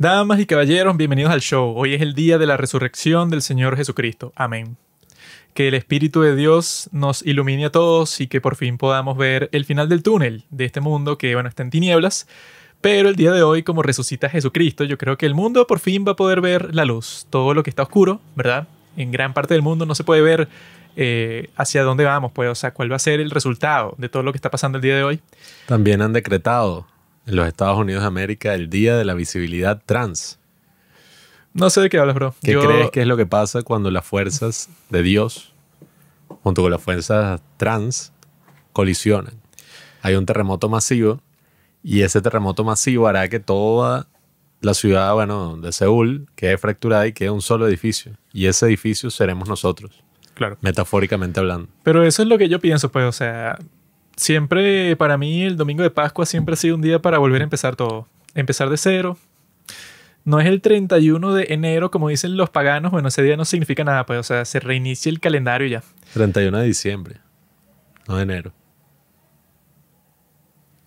Damas y caballeros, bienvenidos al show. Hoy es el día de la resurrección del Señor Jesucristo. Amén. Que el Espíritu de Dios nos ilumine a todos y que por fin podamos ver el final del túnel de este mundo que, bueno, está en tinieblas. Pero el día de hoy, como resucita Jesucristo, yo creo que el mundo por fin va a poder ver la luz. Todo lo que está oscuro, ¿verdad? En gran parte del mundo no se puede ver eh, hacia dónde vamos, pues, o sea, cuál va a ser el resultado de todo lo que está pasando el día de hoy. También han decretado en los Estados Unidos de América el Día de la Visibilidad Trans. No sé de qué hablas, bro. ¿Qué crees que es lo que pasa cuando las fuerzas de Dios junto con las fuerzas trans colisionan? Hay un terremoto masivo y ese terremoto masivo hará que toda la ciudad, bueno, de Seúl quede fracturada y quede un solo edificio. Y ese edificio seremos nosotros. Claro. Metafóricamente hablando. Pero eso es lo que yo pienso, pues, o sea, siempre, para mí, el domingo de Pascua siempre ha sido un día para volver a empezar todo. Empezar de cero. No es el 31 de enero, como dicen los paganos. Bueno, ese día no significa nada, pues. O sea, se reinicia el calendario ya. 31 de diciembre, no de enero.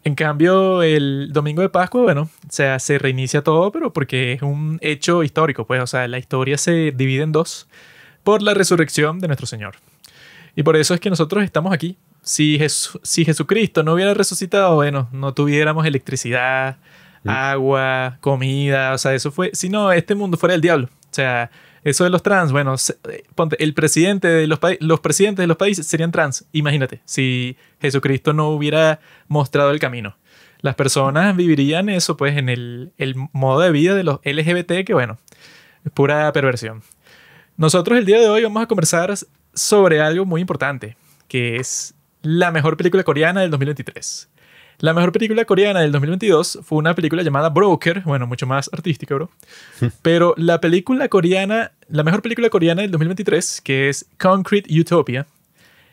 En cambio, el domingo de Pascua, bueno, o sea, se reinicia todo, pero porque es un hecho histórico, pues, o sea, la historia se divide en dos por la resurrección de nuestro Señor. Y por eso es que nosotros estamos aquí, si, si Jesucristo no hubiera resucitado, bueno, no tuviéramos electricidad, agua, comida, o sea, eso fue, si no, este mundo fuera el diablo. O sea, eso de los trans, bueno, eh, ponte, el presidente de los países, los presidentes de los países serían trans, imagínate, si Jesucristo no hubiera mostrado el camino. Las personas vivirían eso, pues, en el, el modo de vida de los LGBT, que bueno, es pura perversión. Nosotros el día de hoy vamos a conversar sobre algo muy importante, que es la mejor película coreana del 2023. La mejor película coreana del 2022 fue una película llamada Broker, bueno, mucho más artística, bro. Pero la película coreana, la mejor película coreana del 2023, que es Concrete Utopia,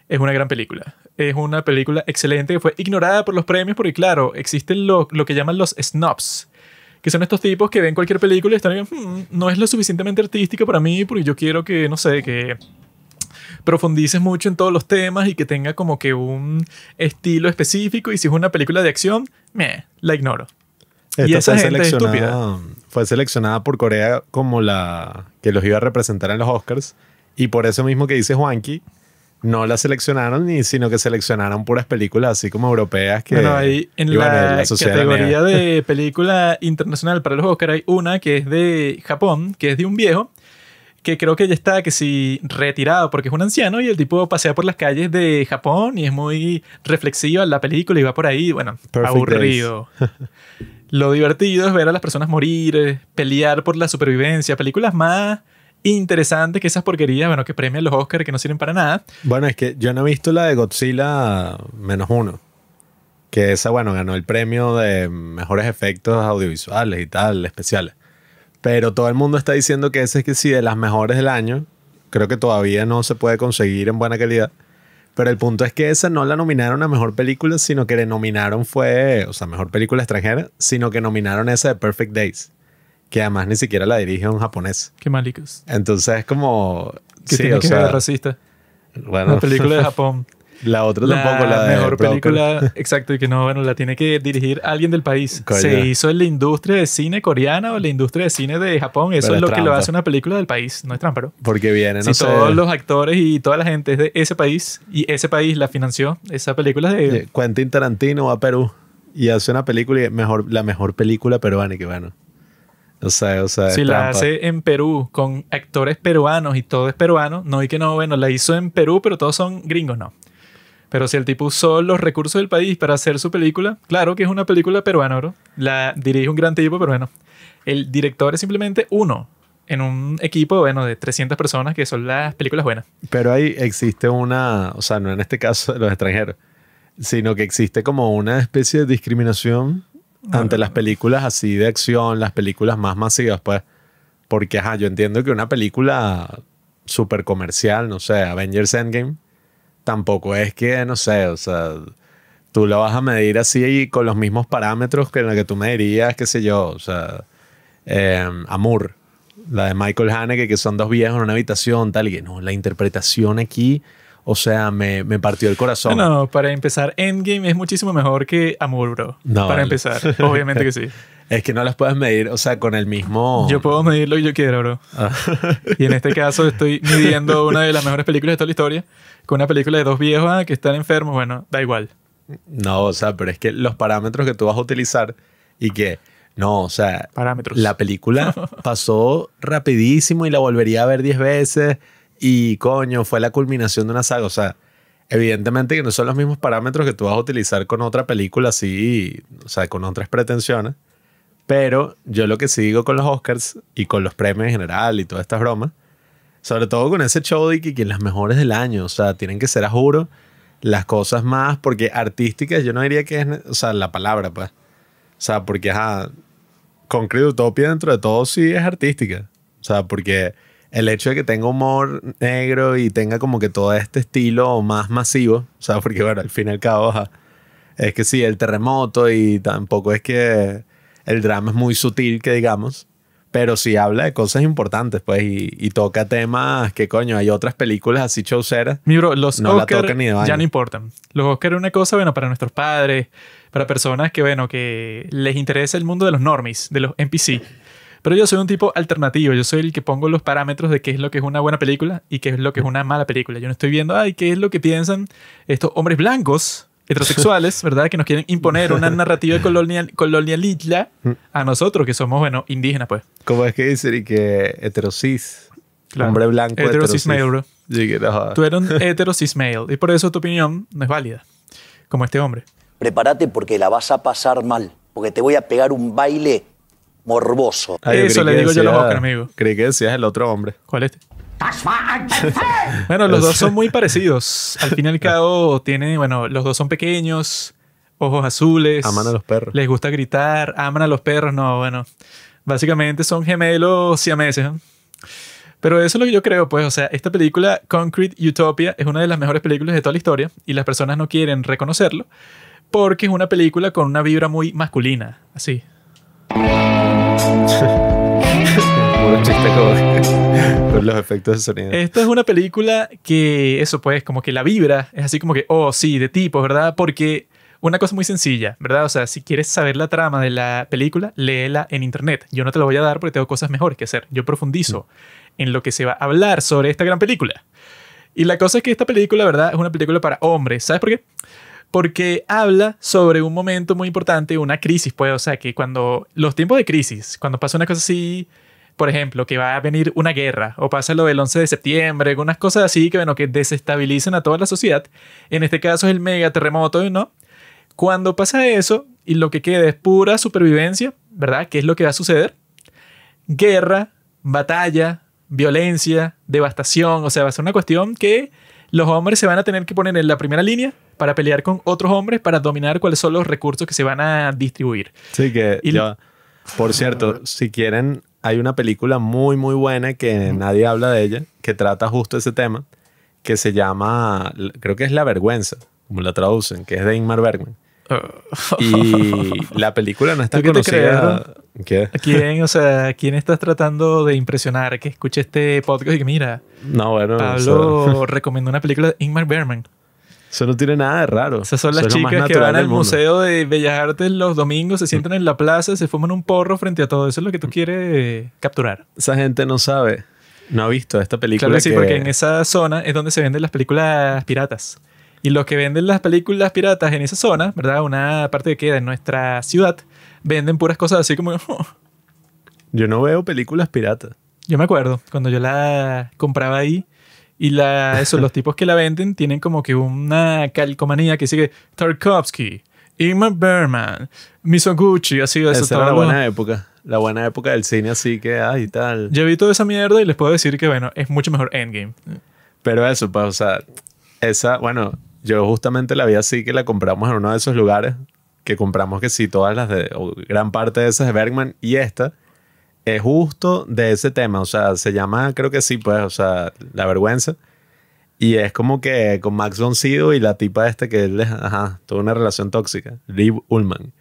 es una gran película. Es una película excelente que fue ignorada por los premios porque, claro, existen lo, que llaman los snobs, que son estos tipos que ven cualquier película y están ahí, hmm, no es lo suficientemente artística para mí porque yo quiero que, no sé, que profundices mucho en todos los temas y que tenga como que un estilo específico. Y si es una película de acción, me la ignoro. Esta fue seleccionada, Fue seleccionada por Corea como la que los iba a representar en los Oscars. Y por eso mismo que dice Juanqui, no la seleccionaron, ni, sino que seleccionaron puras películas así como europeas que... Bueno, ahí en la categoría de película internacional para los Oscars hay una que es de Japón, que es de un viejo que creo que ya está, que sí, retirado, porque es un anciano y el tipo pasea por las calles de Japón y es muy reflexivo en la película y va por ahí, bueno, aburrido. Lo divertido es ver a las personas morir, eh, pelear por la supervivencia, películas más interesantes que esas porquerías, bueno, que premian los Oscars que no sirven para nada. Bueno, es que yo no he visto la de Godzilla menos uno. Que esa, bueno, ganó el premio de mejores efectos audiovisuales y tal, especiales. Pero todo el mundo está diciendo que ese es que sí, de las mejores del año. Creo que todavía no se puede conseguir en buena calidad. Pero el punto es que esa no la nominaron a mejor película, sino que le nominaron fue, o sea, mejor película extranjera, sino que nominaron esa de Perfect Days, que además ni siquiera la dirige un japonés. Qué malicos. Entonces, es como. Que sí, o que sea, racista. Bueno. Una película de Japón. La otra la tampoco, la mejor película, exacto, y que no, bueno, la tiene que dirigir alguien del país. Se hizo en la industria de cine coreana o la industria de cine de Japón, eso es lo que lo hace una película del país, no es trampa, Porque viene no si todos los actores y toda la gente es de ese país y ese país la financió, esa película de eh, Quentin Tarantino va a Perú y hace una película y mejor la mejor película peruana y que bueno. O sea, o sea, si la hace en Perú con actores peruanos y todo es peruano, no hay que no, bueno, la hizo en Perú, pero todos son gringos, no. Pero si el tipo usó los recursos del país para hacer su película, claro que es una película peruana, ¿no? La dirige un gran tipo, pero bueno, el director es simplemente uno en un equipo, bueno, de 300 personas que son las películas buenas. Pero ahí existe una, o sea, no en este caso los extranjeros, sino que existe como una especie de discriminación ante las películas así de acción, las películas más masivas, pues. Porque, ajá, yo entiendo que una película súper comercial, no sé, Avengers Endgame, tampoco es que, no sé, o sea, tú lo vas a medir así y con los mismos parámetros que en la que tú medirías, qué sé yo, o sea, eh, em, Amor, la de Michael Haneke, que son dos viejos en una habitación, tal y que no, la interpretación aquí, o sea, me, partió el corazón. No, no, para empezar, Endgame es muchísimo mejor que Amor, bro. para empezar, obviamente que sí. Es que no las puedes medir, o sea, con el mismo. Yo puedo medir lo que yo quiero, bro. Ah. Y en este caso estoy midiendo una de las mejores películas de toda la historia con una película de dos viejos ah, que están enfermos. Bueno, da igual. No, o sea, pero es que los parámetros que tú vas a utilizar y que. No, o sea. Parámetros. La película pasó rapidísimo y la volvería a ver diez veces. Y coño, fue la culminación de una saga. O sea, evidentemente que no son los mismos parámetros que tú vas a utilizar con otra película así, o sea, con otras pretensiones. Pero yo lo que sigo con los Oscars y con los premios en general y todas estas bromas, sobre todo con ese show de que, que las mejores del año, o sea, tienen que ser a juro las cosas más, porque artísticas yo no diría que es, o sea, la palabra, pues. O sea, porque, ajá, Concrete Utopia dentro de todo sí es artística. O sea, porque el hecho de que tenga humor negro y tenga como que todo este estilo más masivo, o sea, porque bueno, al fin y al cabo, es que sí, el terremoto y tampoco es que el drama es muy sutil, que digamos. Pero sí habla de cosas importantes, pues, y, toca temas que, coño, hay otras películas así chauceras. Mi bro, los no ya no importan. Los Oscar es una cosa, bueno, para nuestros padres, para personas que, bueno, que les interesa el mundo de los normies, de los NPC. Pero yo soy un tipo alternativo, yo soy el que pongo los parámetros de qué es lo que es una buena película y qué es lo que es una mala película. Yo no estoy viendo, ay, qué es lo que piensan estos hombres blancos heterosexuales, ¿verdad? Que nos quieren imponer una narrativa colonial, colonialista mm. a nosotros, que somos, bueno, indígenas, pues. Como es que dicen? Y que heterosis. Hombre blanco. Heterosis, male, bro. Tú eres un heterosis male. Y por eso tu opinión no es válida. Como este hombre. Prepárate porque la vas a pasar mal. Porque te voy a pegar un baile morboso. eso le digo yo a los Oscar, amigo. Creí que decías el otro hombre. ¿Cuál es este? bueno, los dos son muy parecidos. Al fin y al cabo, tienen, bueno, los dos son pequeños, ojos azules. Aman a los perros. Les gusta gritar, aman a los perros. No, bueno, básicamente son gemelos siameses. Pero eso es lo que yo creo, pues, o sea, esta película, Concrete Utopia, es una de las mejores películas de toda la historia y las personas no quieren reconocerlo porque es una película con una vibra muy masculina, así. Esto los efectos sonido. es una película que, eso pues, como que la vibra es así como que, oh, sí, de tipo, ¿verdad? Porque una cosa muy sencilla, ¿verdad? O sea, si quieres saber la trama de la película, léela en internet. Yo no te lo voy a dar porque tengo cosas mejores que hacer. Yo profundizo mm. en lo que se va a hablar sobre esta gran película. Y la cosa es que esta película, ¿verdad? Es una película para hombres. ¿Sabes por qué? Porque habla sobre un momento muy importante, una crisis, pues, o sea, que cuando los tiempos de crisis, cuando pasa una cosa así por ejemplo, que va a venir una guerra o pasa lo del 11 de septiembre, Algunas cosas así que, bueno, que desestabilizan a toda la sociedad. En este caso es el mega terremoto, ¿no? Cuando pasa eso y lo que queda es pura supervivencia, ¿verdad? ¿Qué es lo que va a suceder? Guerra, batalla, violencia, devastación, o sea, va a ser una cuestión que los hombres se van a tener que poner en la primera línea para pelear con otros hombres para dominar cuáles son los recursos que se van a distribuir. Sí, que por cierto, si quieren hay una película muy, muy buena que nadie habla de ella, que trata justo ese tema, que se llama, creo que es La Vergüenza, como la traducen, que es de Ingmar Bergman. Uh, y la película no está conocida. quién, o sea, quién estás tratando de impresionar? Que escuche este podcast y que mira. No, bueno. Pablo o una película de Ingmar Bergman. Eso no tiene nada de raro. Esas son las chicas que van al Museo de Bellas Artes los domingos, se mm. sientan en la plaza, se fuman un porro frente a todo. Eso es lo que tú mm. quieres eh, capturar. Esa gente no sabe, no ha visto esta película. Claro que sí, porque en esa zona es donde se venden las películas piratas. Y los que venden las películas piratas en esa zona, ¿verdad? Una parte que queda en nuestra ciudad, venden puras cosas así como... Yo no veo películas piratas. Yo me acuerdo, cuando yo la compraba ahí, y la, eso, los tipos que la venden tienen como que una calcomanía que sigue Tarkovsky, Ingmar Bergman, Misoguchi, así sido Esa la buena época. La buena época del cine así que, ay, tal. Yo vi toda esa mierda y les puedo decir que, bueno, es mucho mejor Endgame. Pero eso, pues, o sea, esa, bueno, yo justamente la vi así que la compramos en uno de esos lugares que compramos que sí, todas las de, gran parte de esas de Bergman y esta es justo de ese tema. O sea, se llama, creo que sí, pues, o sea, La Vergüenza. Y es como que con Max Sydow y la tipa esta que él, ajá, tuvo una relación tóxica, Liv Ullman.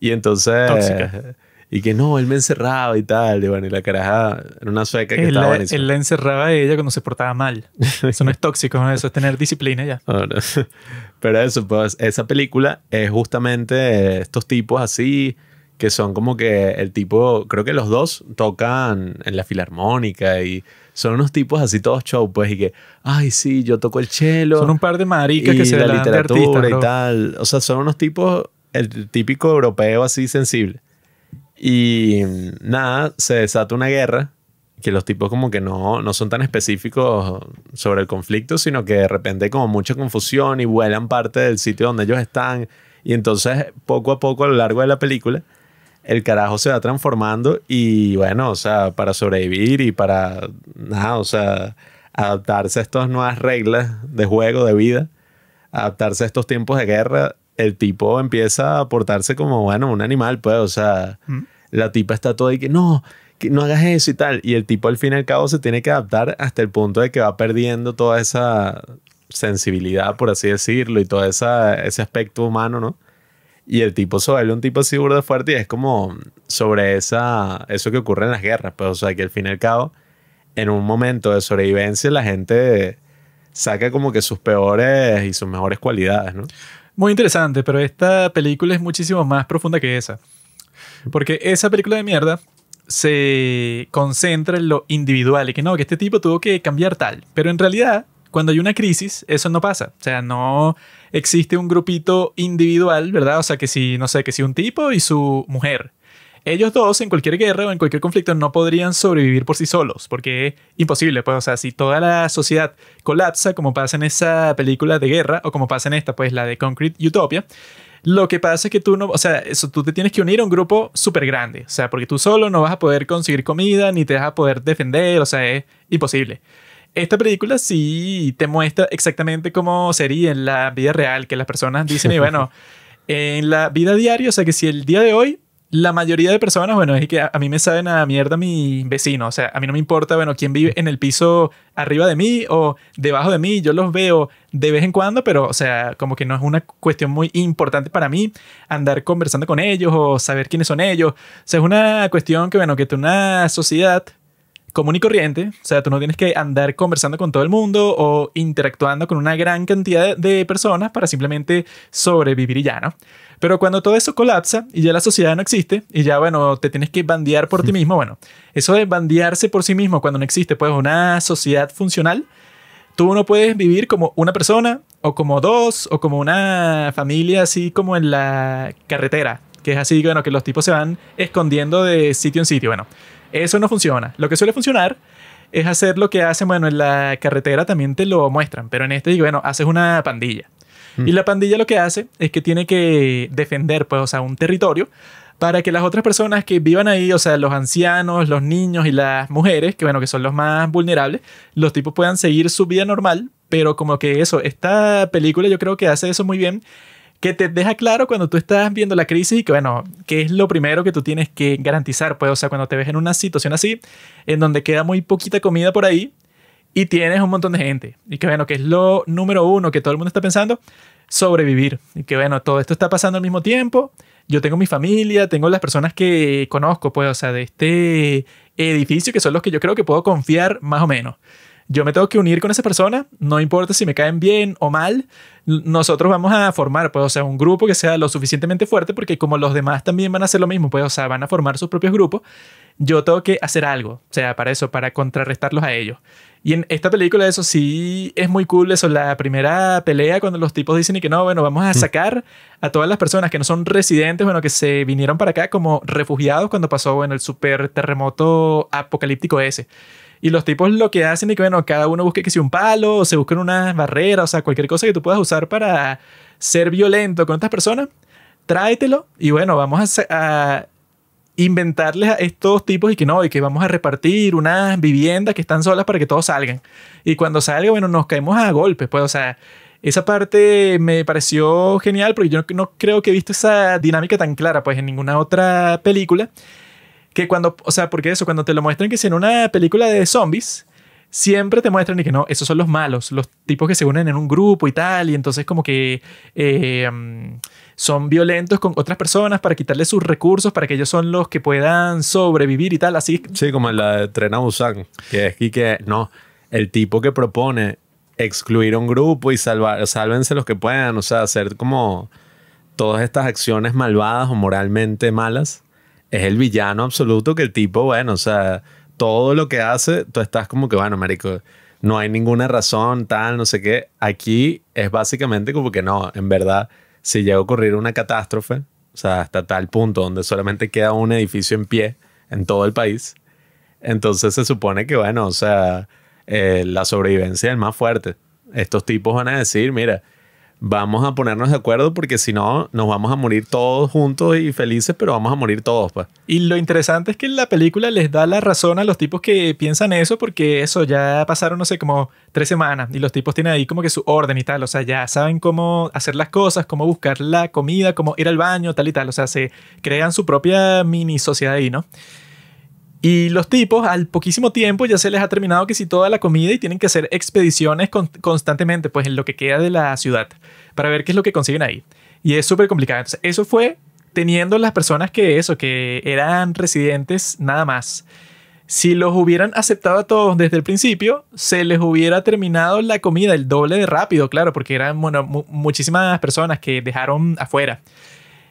Y entonces... Tóxica. Y que no, él me encerraba y tal. Y bueno, y la carajada. era una sueca que él estaba Él la encerraba a ella cuando se portaba mal. Eso no es tóxico, eso es tener disciplina ya. Ah, Pero eso, pues, esa película es justamente estos tipos así que son como que el tipo, creo que los dos tocan en la filarmónica y son unos tipos así todos show, pues, y que, ay, sí, yo toco el chelo. Son un par de maricas que se la literatura de artista y tal. O sea, son unos tipos, el típico europeo así sensible. Y nada, se desata una guerra que los tipos como que no, no son tan específicos sobre el conflicto, sino que de repente como mucha confusión y vuelan parte del sitio donde ellos están. Y entonces, poco a poco, a lo largo de la película, el carajo se va transformando y bueno, o sea, para sobrevivir y para nada, o sea, adaptarse a estas nuevas reglas de juego, de vida, adaptarse a estos tiempos de guerra, el tipo empieza a portarse como, bueno, un animal, pues, o sea, mm. la tipa está toda y que no, que no hagas eso y tal, y el tipo al fin y al cabo se tiene que adaptar hasta el punto de que va perdiendo toda esa sensibilidad, por así decirlo, y todo esa, ese aspecto humano, ¿no? Y el tipo se vuelve un tipo así gordo fuerte y es como sobre esa, eso que ocurre en las guerras. Pues, o sea, que al fin y al cabo, en un momento de sobrevivencia, la gente saca como que sus peores y sus mejores cualidades, ¿no? Muy interesante, pero esta película es muchísimo más profunda que esa. Porque esa película de mierda se concentra en lo individual y que no, que este tipo tuvo que cambiar tal. Pero en realidad, cuando hay una crisis, eso no pasa. O sea, no existe un grupito individual, ¿verdad? O sea, que si, no sé, que si un tipo y su mujer. Ellos dos en cualquier guerra o en cualquier conflicto no podrían sobrevivir por sí solos, porque es imposible. Pues, o sea, si toda la sociedad colapsa, como pasa en esa película de guerra, o como pasa en esta, pues la de Concrete Utopia, lo que pasa es que tú no, o sea, eso, tú te tienes que unir a un grupo súper grande, o sea, porque tú solo no vas a poder conseguir comida, ni te vas a poder defender, o sea, es imposible. Esta película sí te muestra exactamente cómo sería en la vida real, que las personas dicen, y bueno, en la vida diaria, o sea que si el día de hoy la mayoría de personas, bueno, es que a, mí me saben a mierda mi vecino. O sea, a mí no me importa, bueno, quién vive en el piso arriba de mí o debajo de mí. Yo los veo de vez en cuando, pero, o sea, como que no es una cuestión muy importante para mí andar conversando con ellos o saber quiénes son ellos. O sea, es una cuestión que, bueno, que una sociedad común y corriente. O sea, tú no tienes que andar conversando con todo el mundo o interactuando con una gran cantidad de personas para simplemente sobrevivir y ya, ¿no? Pero cuando todo eso colapsa y ya la sociedad no existe y ya, bueno, te tienes que bandear por ti mismo, bueno, eso de bandearse por sí mismo cuando no existe, pues una sociedad funcional, tú no puedes vivir como una persona o como dos o como una familia así como en la carretera, que es así, bueno, que los tipos se van escondiendo de sitio en sitio, bueno. Eso no funciona. Lo que suele funcionar es hacer lo que hace, bueno, en la carretera también te lo muestran, pero en este, bueno, haces una pandilla. Mm. Y la pandilla lo que hace es que tiene que defender, pues, o sea, un territorio para que las otras personas que vivan ahí, o sea, los ancianos, los niños y las mujeres, que bueno, que son los más vulnerables, los tipos puedan seguir su vida normal, pero como que eso, esta película yo creo que hace eso muy bien que te deja claro cuando tú estás viendo la crisis y que, bueno, que es lo primero que tú tienes que garantizar, pues, o sea, cuando te ves en una situación así, en donde queda muy poquita comida por ahí y tienes un montón de gente, y que, bueno, que es lo número uno que todo el mundo está pensando, sobrevivir, y que, bueno, todo esto está pasando al mismo tiempo, yo tengo mi familia, tengo las personas que conozco, pues, o sea, de este edificio, que son los que yo creo que puedo confiar más o menos yo me tengo que unir con esa persona, no importa si me caen bien o mal, nosotros vamos a formar, pues, o sea, un grupo que sea lo suficientemente fuerte, porque como los demás también van a hacer lo mismo, pues, o sea, van a formar sus propios grupos, yo tengo que hacer algo, o sea, para eso, para contrarrestarlos a ellos. Y en esta película eso sí es muy cool, eso, la primera pelea cuando los tipos dicen que no, bueno, vamos a mm. sacar a todas las personas que no son residentes, bueno, que se vinieron para acá como refugiados cuando pasó, bueno, el super terremoto apocalíptico ese. Y los tipos lo que hacen es que, bueno, cada uno busque que sea un palo, o se busquen unas barreras, o sea, cualquier cosa que tú puedas usar para ser violento con estas personas, tráetelo y bueno, vamos a, inventarles a estos tipos y que no, y que vamos a repartir unas viviendas que están solas para que todos salgan. Y cuando salga, bueno, nos caemos a golpes, pues, o sea, esa parte me pareció genial porque yo no, no creo que he visto esa dinámica tan clara, pues, en ninguna otra película. Que cuando, o sea, porque eso, cuando te lo muestran que si en una película de zombies, siempre te muestran y que no, esos son los malos, los tipos que se unen en un grupo y tal, y entonces como que eh, mm, son violentos con otras personas para quitarles sus recursos, para que ellos son los que puedan sobrevivir y tal, así. Sí, como la de Trena que es que no, el tipo que propone excluir a un grupo y salvar, sálvense los que puedan, o sea, hacer como todas estas acciones malvadas o moralmente malas es el villano absoluto que el tipo, bueno, o sea, todo lo que hace, tú estás como que, bueno, marico, no hay ninguna razón, tal, no sé qué. Aquí es básicamente como que no, en verdad, si llega a ocurrir una catástrofe, o sea, hasta tal punto donde solamente queda un edificio en pie en todo el país, entonces se supone que, bueno, o sea, eh, la sobrevivencia es más fuerte. Estos tipos van a decir, mira, vamos a ponernos de acuerdo porque si no nos vamos a morir todos juntos y felices, pero vamos a morir todos. Pues. Y lo interesante es que la película les da la razón a los tipos que piensan eso porque eso ya pasaron, no sé, como tres semanas y los tipos tienen ahí como que su orden y tal, o sea, ya saben cómo hacer las cosas, cómo buscar la comida, cómo ir al baño, tal y tal, o sea, se crean su propia mini sociedad ahí, ¿no? Y los tipos, al poquísimo tiempo, ya se les ha terminado que si toda la comida y tienen que hacer expediciones constantemente, pues en lo que queda de la ciudad, para ver qué es lo que consiguen ahí. Y es súper complicado. eso fue teniendo las personas que eso, que eran residentes nada más. Si los hubieran aceptado a todos desde el principio, se les hubiera terminado la comida el doble de rápido, claro, porque eran bueno, muchísimas personas que dejaron afuera.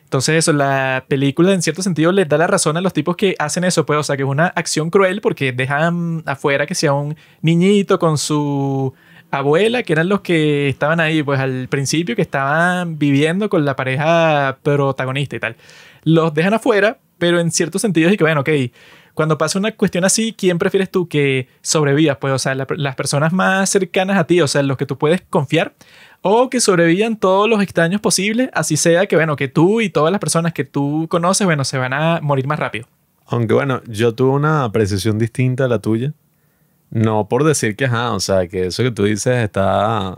Entonces, eso, la película en cierto sentido le da la razón a los tipos que hacen eso, pues, o sea, que es una acción cruel porque dejan afuera que sea un niñito con su abuela, que eran los que estaban ahí, pues, al principio, que estaban viviendo con la pareja protagonista y tal. Los dejan afuera, pero en cierto sentido es que, bueno, ok, cuando pasa una cuestión así, ¿quién prefieres tú que sobrevivas? Pues, o sea, las personas más cercanas a ti, o sea, los que tú puedes confiar, o que sobrevivan todos los extraños posibles, así sea que, bueno, que tú y todas las personas que tú conoces, bueno, se van a morir más rápido. Aunque bueno, yo tuve una apreciación distinta a la tuya. No por decir que, o sea, que eso que tú dices está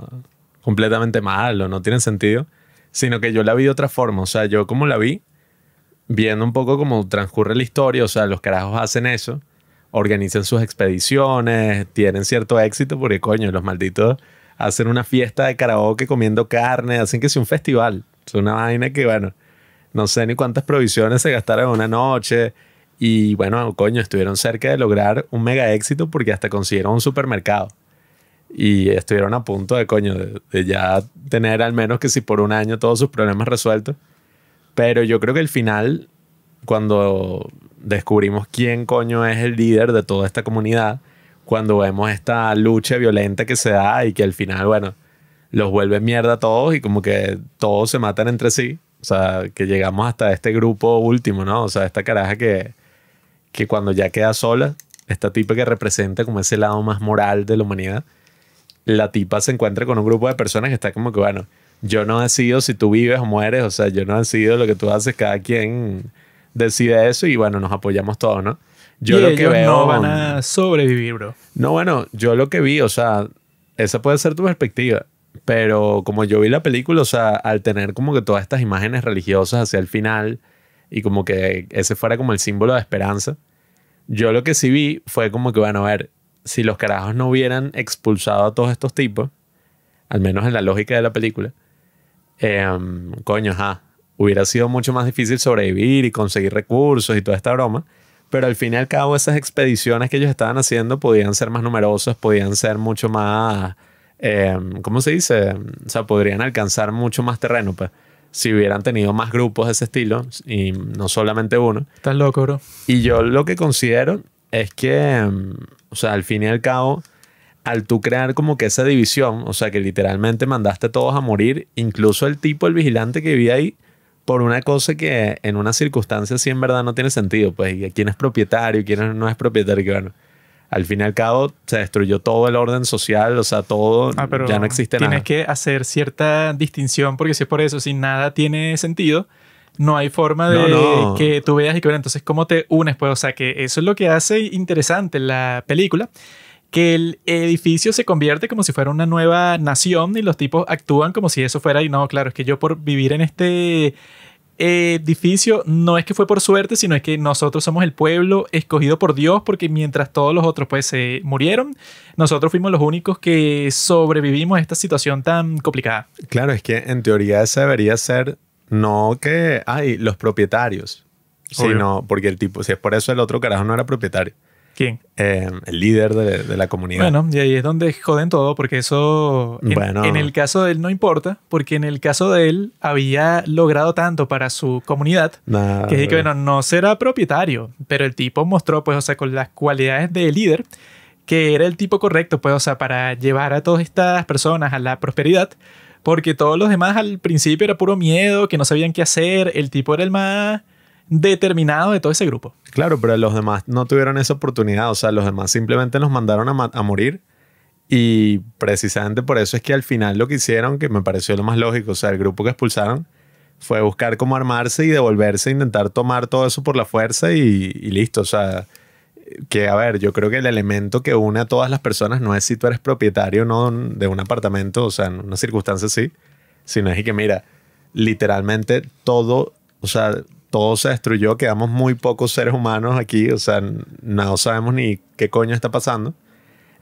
completamente mal o no tiene sentido, sino que yo la vi de otra forma. O sea, yo como la vi, viendo un poco cómo transcurre la historia, o sea, los carajos hacen eso, organizan sus expediciones, tienen cierto éxito, porque coño, los malditos ...hacen una fiesta de karaoke comiendo carne, hacen que sea un festival. Es una vaina que, bueno, no sé ni cuántas provisiones se gastaron en una noche. Y bueno, coño, estuvieron cerca de lograr un mega éxito porque hasta consiguieron un supermercado. Y estuvieron a punto de, coño, de, ya tener al menos que si por un año todos sus problemas resueltos. Pero yo creo que el final, cuando descubrimos quién coño es el líder de toda esta comunidad, cuando vemos esta lucha violenta que se da y que al final, bueno, los vuelve mierda a todos y como que todos se matan entre sí. O sea, que llegamos hasta este grupo último, ¿no? O sea, esta caraja que, que cuando ya queda sola, esta tipa que representa como ese lado más moral de la humanidad, la tipa se encuentra con un grupo de personas que está como que, bueno, yo no decido si tú vives o mueres, o sea, yo no decido lo que tú haces, cada quien decide eso y bueno, nos apoyamos todos, ¿no? Yo lo que veo. No van a sobrevivir, bro. No, bueno, yo lo que vi, o sea, esa puede ser tu perspectiva. Pero como yo vi la película, o sea, al tener como que todas estas imágenes religiosas hacia el final y como que ese fuera como el símbolo de esperanza, yo lo que sí vi fue como que, van a ver, si los carajos no hubieran expulsado a todos estos tipos, al menos en la lógica de la película, eh, coño, ajá, hubiera sido mucho más difícil sobrevivir y conseguir recursos y toda esta broma pero al fin y al cabo esas expediciones que ellos estaban haciendo podían ser más numerosas, podían ser mucho más, em, ¿cómo se dice? O sea, podrían alcanzar mucho más terreno, pues. Si hubieran tenido más grupos de ese estilo y no solamente uno. Estás loco, bro. Y yo lo que considero es que, em, o sea, al fin y al cabo, al tú crear como que esa división, o sea, que literalmente mandaste a todos a morir, incluso el tipo, el vigilante que vivía ahí, por una cosa que en una circunstancia sí en verdad no tiene sentido. Pues quién es propietario, y quién no es propietario, que bueno. Al fin y al cabo se destruyó todo el orden social, o sea, todo ah, ya no existe tienes nada. Tienes que hacer cierta distinción porque si es por eso, si nada tiene sentido, no hay forma de que tú veas y que bueno, entonces cómo te unes, pues, o sea, que eso es lo que hace interesante la película que el edificio se convierte como si fuera una nueva nación y los tipos actúan como si eso fuera y no, claro, es que yo por vivir en este eh, edificio no es que fue por suerte, sino es que nosotros somos el pueblo escogido por Dios porque mientras todos los otros pues se murieron, nosotros fuimos los únicos que sobrevivimos a esta situación tan complicada. Claro, es que en teoría debería ser no que, hay los propietarios, sino porque el tipo, si es por eso el otro carajo no era propietario. Em, el líder de, la comunidad. Bueno, y ahí es donde joden todo, porque eso en, el caso de él no importa, porque en el caso de él había logrado tanto para su comunidad, que que, bueno, no será propietario, pero el tipo mostró, pues, o sea, con las cualidades de líder, que era el tipo correcto, pues, o sea, para llevar a todas estas personas a la prosperidad. Porque todos los demás al principio era puro miedo, que no sabían qué hacer. El tipo era el más determinado de todo ese grupo. Claro, pero los demás no tuvieron esa oportunidad, o sea, los demás simplemente nos mandaron a, morir y precisamente por eso es que al final lo que hicieron, que me pareció lo más lógico, o sea, el grupo que expulsaron fue buscar cómo armarse y devolverse, intentar tomar todo eso por la fuerza y, listo, o sea, que a ver, yo creo que el elemento que une a todas las personas no es si tú eres propietario no de un apartamento, o sea, en una circunstancia sí. sino es que mira, literalmente todo, o sea, todo se destruyó, quedamos muy pocos seres humanos aquí, o sea, no sabemos ni qué coño está pasando.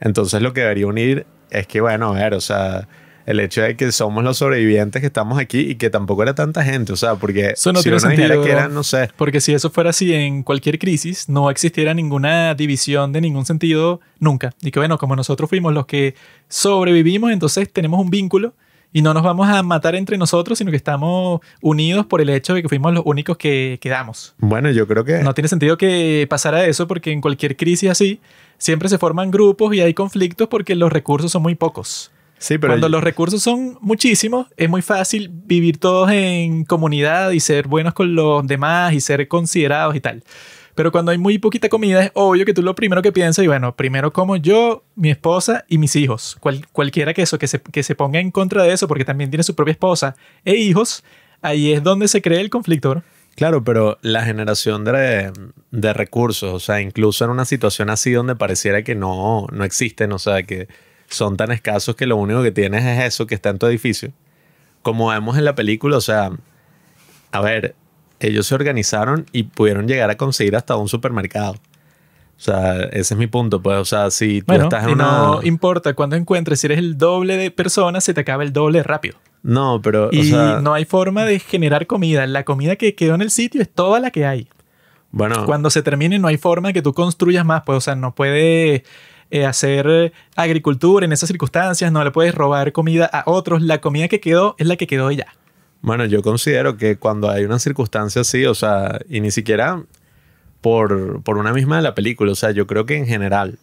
Entonces lo que debería unir es que, bueno, a ver, o sea, el hecho de que somos los sobrevivientes que estamos aquí y que tampoco era tanta gente, o sea, porque eso no si era, no sé. Porque si eso fuera así en cualquier crisis, no existiera ninguna división de ningún sentido nunca. Y que bueno, como nosotros fuimos los que sobrevivimos, entonces tenemos un vínculo y no nos vamos a matar entre nosotros, sino que estamos unidos por el hecho de que fuimos los únicos que quedamos. Bueno, yo creo que... No tiene sentido que pasara eso porque en cualquier crisis así siempre se forman grupos y hay conflictos porque los recursos son muy pocos. Sí, pero Cuando los recursos son muchísimos, es muy fácil vivir todos en comunidad y ser buenos con los demás y ser considerados y tal. Pero cuando hay muy poquita comida, es obvio que tú lo primero que piensas, y bueno, primero como yo, mi esposa y mis hijos. cualquiera que eso, que se, que se ponga en contra de eso, porque también tiene su propia esposa e hijos, ahí es donde se crea el conflicto, ¿no? Claro, pero la generación de, recursos, o sea, incluso en una situación así donde pareciera que no, no existen, o sea, que son tan escasos que lo único que tienes es eso que está en tu edificio. Como vemos en la película, o sea, a ver, ellos se organizaron y pudieron llegar a conseguir hasta un supermercado. O sea, ese es mi punto, pues, o sea, si tú estás en una... No importa, cuando encuentres, si eres el doble de personas, se te acaba el doble rápido. No, pero... Y no hay forma de generar comida. La comida que quedó en el sitio es toda la que hay. Bueno... Cuando se termine no hay forma de que tú construyas más, pues, o sea, no puedes eh, hacer agricultura en esas circunstancias, no le puedes robar comida a otros. La comida que quedó es la que quedó ella bueno, yo considero que cuando hay una circunstancia así, o sea, y ni siquiera por, por una misma de la película, o sea, yo creo que en general,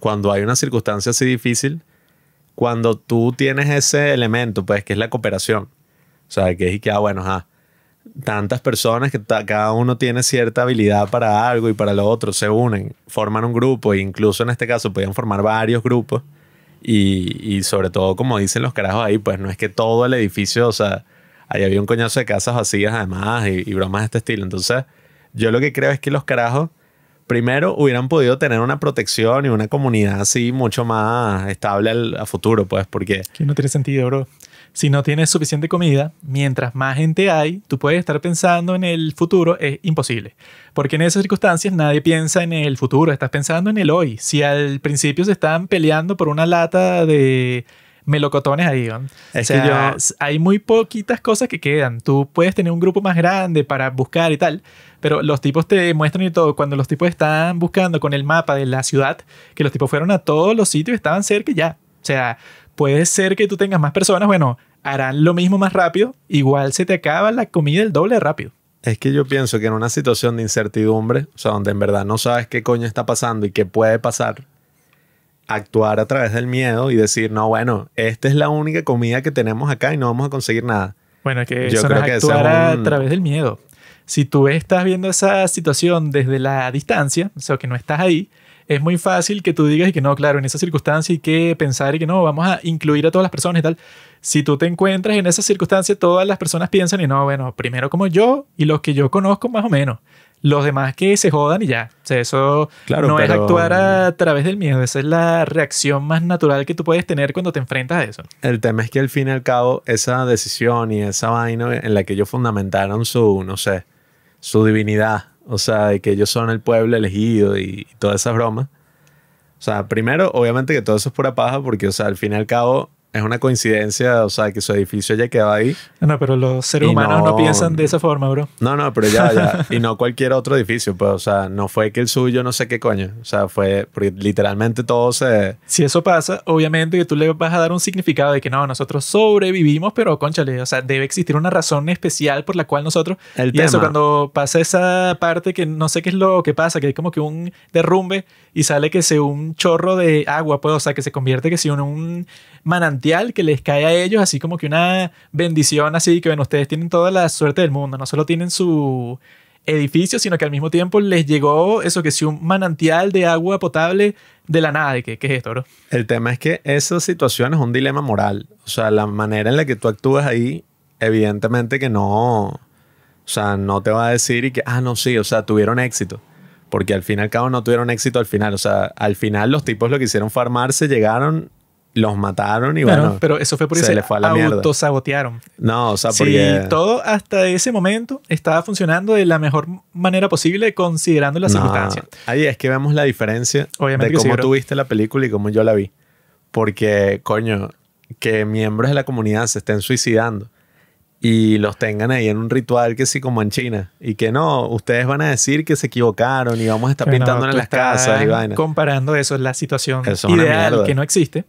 cuando hay una circunstancia así difícil, cuando tú tienes ese elemento, pues, que es la cooperación, o sea, que es que, ah, bueno, tantas personas que cada uno tiene cierta habilidad para algo y para lo otro, se unen, forman un grupo, e incluso en este caso podían formar varios grupos, y, y sobre todo, como dicen los carajos ahí, pues no es que todo el edificio, o sea, ahí había un coñazo de casas vacías además y, bromas de este estilo. Entonces, yo lo que creo es que los carajos, primero, hubieran podido tener una protección y una comunidad así mucho más estable al, a futuro, pues, porque... Que no tiene sentido, bro. Si no tienes suficiente comida, mientras más gente hay, tú puedes estar pensando en el futuro, es imposible. Porque en esas circunstancias nadie piensa en el futuro, estás pensando en el hoy. Si al principio se están peleando por una lata de melocotones ahí. hay muy poquitas cosas que quedan. Tú puedes tener un grupo más grande para buscar y tal, pero los tipos te muestran y todo. Cuando los tipos están buscando con el mapa de la ciudad, que los tipos fueron a todos los sitios, estaban cerca y ya. O sea, puede ser que tú tengas más personas, bueno, harán lo mismo más rápido, igual se te acaba la comida el doble rápido. Es que yo pienso que en una situación de incertidumbre, o sea, donde en verdad no sabes qué coño está pasando y qué puede pasar, actuar a través del miedo y decir, no, bueno, esta es la única comida que tenemos acá y no vamos a conseguir nada. Bueno, que eso es actuar a través del miedo. Si tú estás viendo esa situación desde la distancia, o sea, que no estás ahí, es muy fácil que tú digas y que no, claro, en esa circunstancia hay que pensar y que no, vamos a incluir a todas las personas y tal. Si tú te encuentras en esa circunstancia, todas las personas piensan y no, bueno, primero como yo y los que yo conozco más o menos. Los demás que se jodan y ya. O sea, eso no es actuar a través del miedo. Esa es la reacción más natural que tú puedes tener cuando te enfrentas a eso. El tema es que al fin y al cabo, esa decisión y esa vaina en la que ellos fundamentaron su, no sé, su divinidad, o sea, de que ellos son el pueblo elegido y, toda esa broma. bromas. O sea, primero, obviamente que todo eso es pura paja porque, o sea, al fin y al cabo, es una coincidencia, o sea, que su edificio haya quedado ahí. No, pero los seres humanos no, piensan de esa forma, bro. No, no, pero ya, ya. y no cualquier otro edificio, pues, o sea, no fue que el suyo no sé qué coño. O sea, fue literalmente todo se... Si eso pasa, obviamente tú le vas a dar un significado de que no, nosotros sobrevivimos, pero conchale, o sea, debe existir una razón especial por la cual nosotros... El y eso, cuando pasa esa parte que no sé qué es lo que pasa, que hay como que un derrumbe y sale que se un chorro de agua, pues, o sea, que se convierte que si un manantial que les cae a ellos, así como que una bendición, así que, bueno, ustedes tienen toda la suerte del mundo, no solo tienen su edificio, sino que al mismo tiempo les llegó eso que sí, un manantial de agua potable de la nada. ¿Qué, qué es esto, El tema es que esa situación es un dilema moral. O sea, la manera en la que tú actúas ahí, evidentemente que no. O sea, no te va a decir y que, ah, no, sí, o sea, tuvieron éxito. Porque al fin y al cabo no tuvieron éxito al final. O sea, al final los tipos lo que hicieron farmarse, llegaron, los mataron y bueno. Pero eso fue porque se, sabotearon fue autosabotearon. No, o sea, porque. todo hasta ese momento estaba funcionando de la mejor manera posible considerando las circunstancias. Ahí es que vemos la diferencia Obviamente de cómo tú viste la película y cómo yo la vi. Porque, coño, que miembros de la comunidad se estén suicidando y los tengan ahí en un ritual que sí como en China y que no, ustedes van a decir que se equivocaron y vamos a estar pintando en las casas y vaina. Comparando eso, es la situación ideal que no existe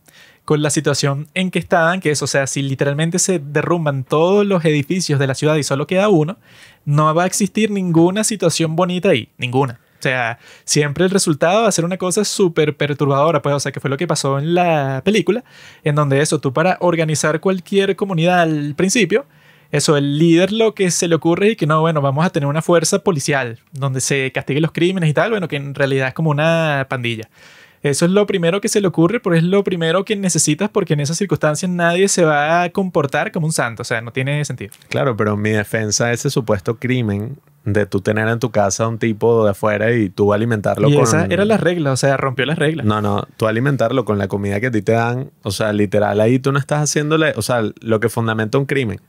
con la situación en que estaban, que es, o sea, si literalmente se derrumban todos los edificios de la ciudad y solo queda uno, no va a existir ninguna situación bonita ahí, ninguna. O sea, siempre el resultado va a ser una cosa súper perturbadora, pues, o sea, que fue lo que pasó en la película, en donde eso, tú para organizar cualquier comunidad al principio, eso, el líder lo que se le ocurre es que no, bueno, vamos a tener una fuerza policial, donde se castigue los crímenes y tal, bueno, que en realidad es como una pandilla. Eso es lo primero que se le ocurre, pero es lo primero que necesitas porque en esas circunstancias nadie se va a comportar como un santo, o sea, no tiene sentido. Claro, pero en mi defensa, ese supuesto crimen de tú tener en tu casa un tipo de afuera y tú alimentarlo y Esa era la regla, o sea, rompió las reglas. No, no, tú alimentarlo con la comida que a ti te dan, o sea, literal, ahí tú no estás haciéndole, o sea, lo que fundamenta un crimen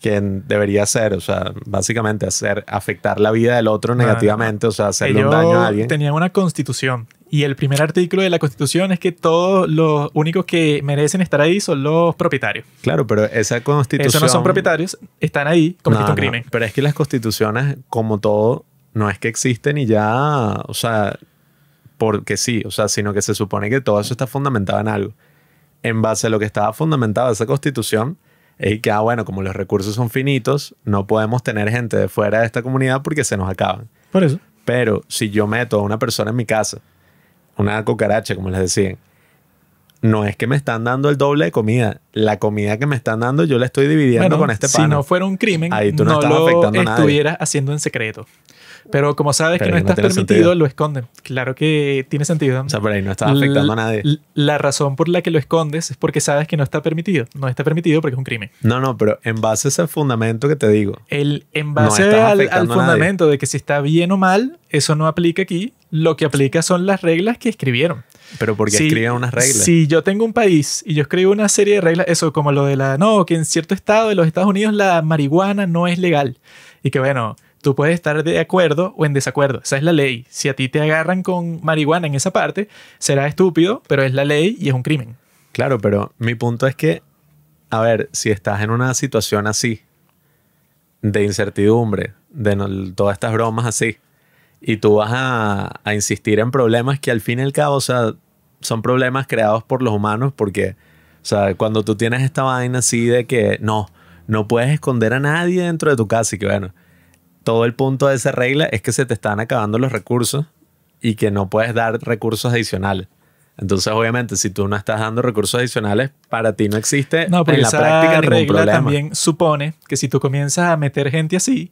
que debería ser, o sea, básicamente hacer afectar la vida del otro ah. negativamente, o sea, hacerle un daño a alguien. Tenía una constitución y el primer artículo de la Constitución es que todos los únicos que merecen estar ahí son los propietarios. Claro, pero esa Constitución... Eso no son propietarios, están ahí, cometiendo un crimen. Pero es que las constituciones, como todo, no es que existen y ya, o sea, porque sí, o sea, sino que se supone que todo eso está fundamentado en algo. En base a lo que estaba fundamentado esa Constitución, es que, ah, bueno, como los recursos son finitos, no podemos tener gente de fuera de esta comunidad porque se nos acaban. Por eso. Pero si yo meto a una persona en mi casa una cucaracha, como les decían, no es que me están dando el doble de comida. La comida que me están dando yo la estoy dividiendo con este pan. Si no fuera un crimen, no, lo haciendo en secreto. Pero como sabes que no estás permitido, lo esconden. Claro que tiene sentido. O sea, por ahí no está afectando a nadie. La razón por la que lo escondes es porque sabes que no está permitido. No está permitido porque es un crimen. No, no, pero en base a ese fundamento que te digo. El, en base al, fundamento de que si está bien o mal, eso no aplica aquí. Lo que aplica son las reglas que escribieron. Pero porque escribieron unas reglas. Si yo tengo un país y yo escribo una serie de reglas, eso como lo de la, no, que en cierto estado de los Estados Unidos la marihuana no es legal. Y que bueno, Tú puedes estar de acuerdo o en desacuerdo. Esa es la ley. Si a ti te agarran con marihuana en esa parte, será estúpido, pero es la ley y es un crimen. Claro, pero mi punto es que, a ver, si estás en una situación así, de incertidumbre, de todas estas bromas así, y tú vas a, a, insistir en problemas que al fin y al cabo, o sea, son problemas creados por los humanos porque, o sea, cuando tú tienes esta vaina así de que no, no puedes esconder a nadie dentro de tu casa y que bueno, todo el punto de esa regla es que se te están acabando los recursos y que no puedes dar recursos adicionales. Entonces, obviamente, si tú no estás dando recursos adicionales, para ti no existe no, en esa la práctica regla problema. también supone que si tú comienzas a meter gente así,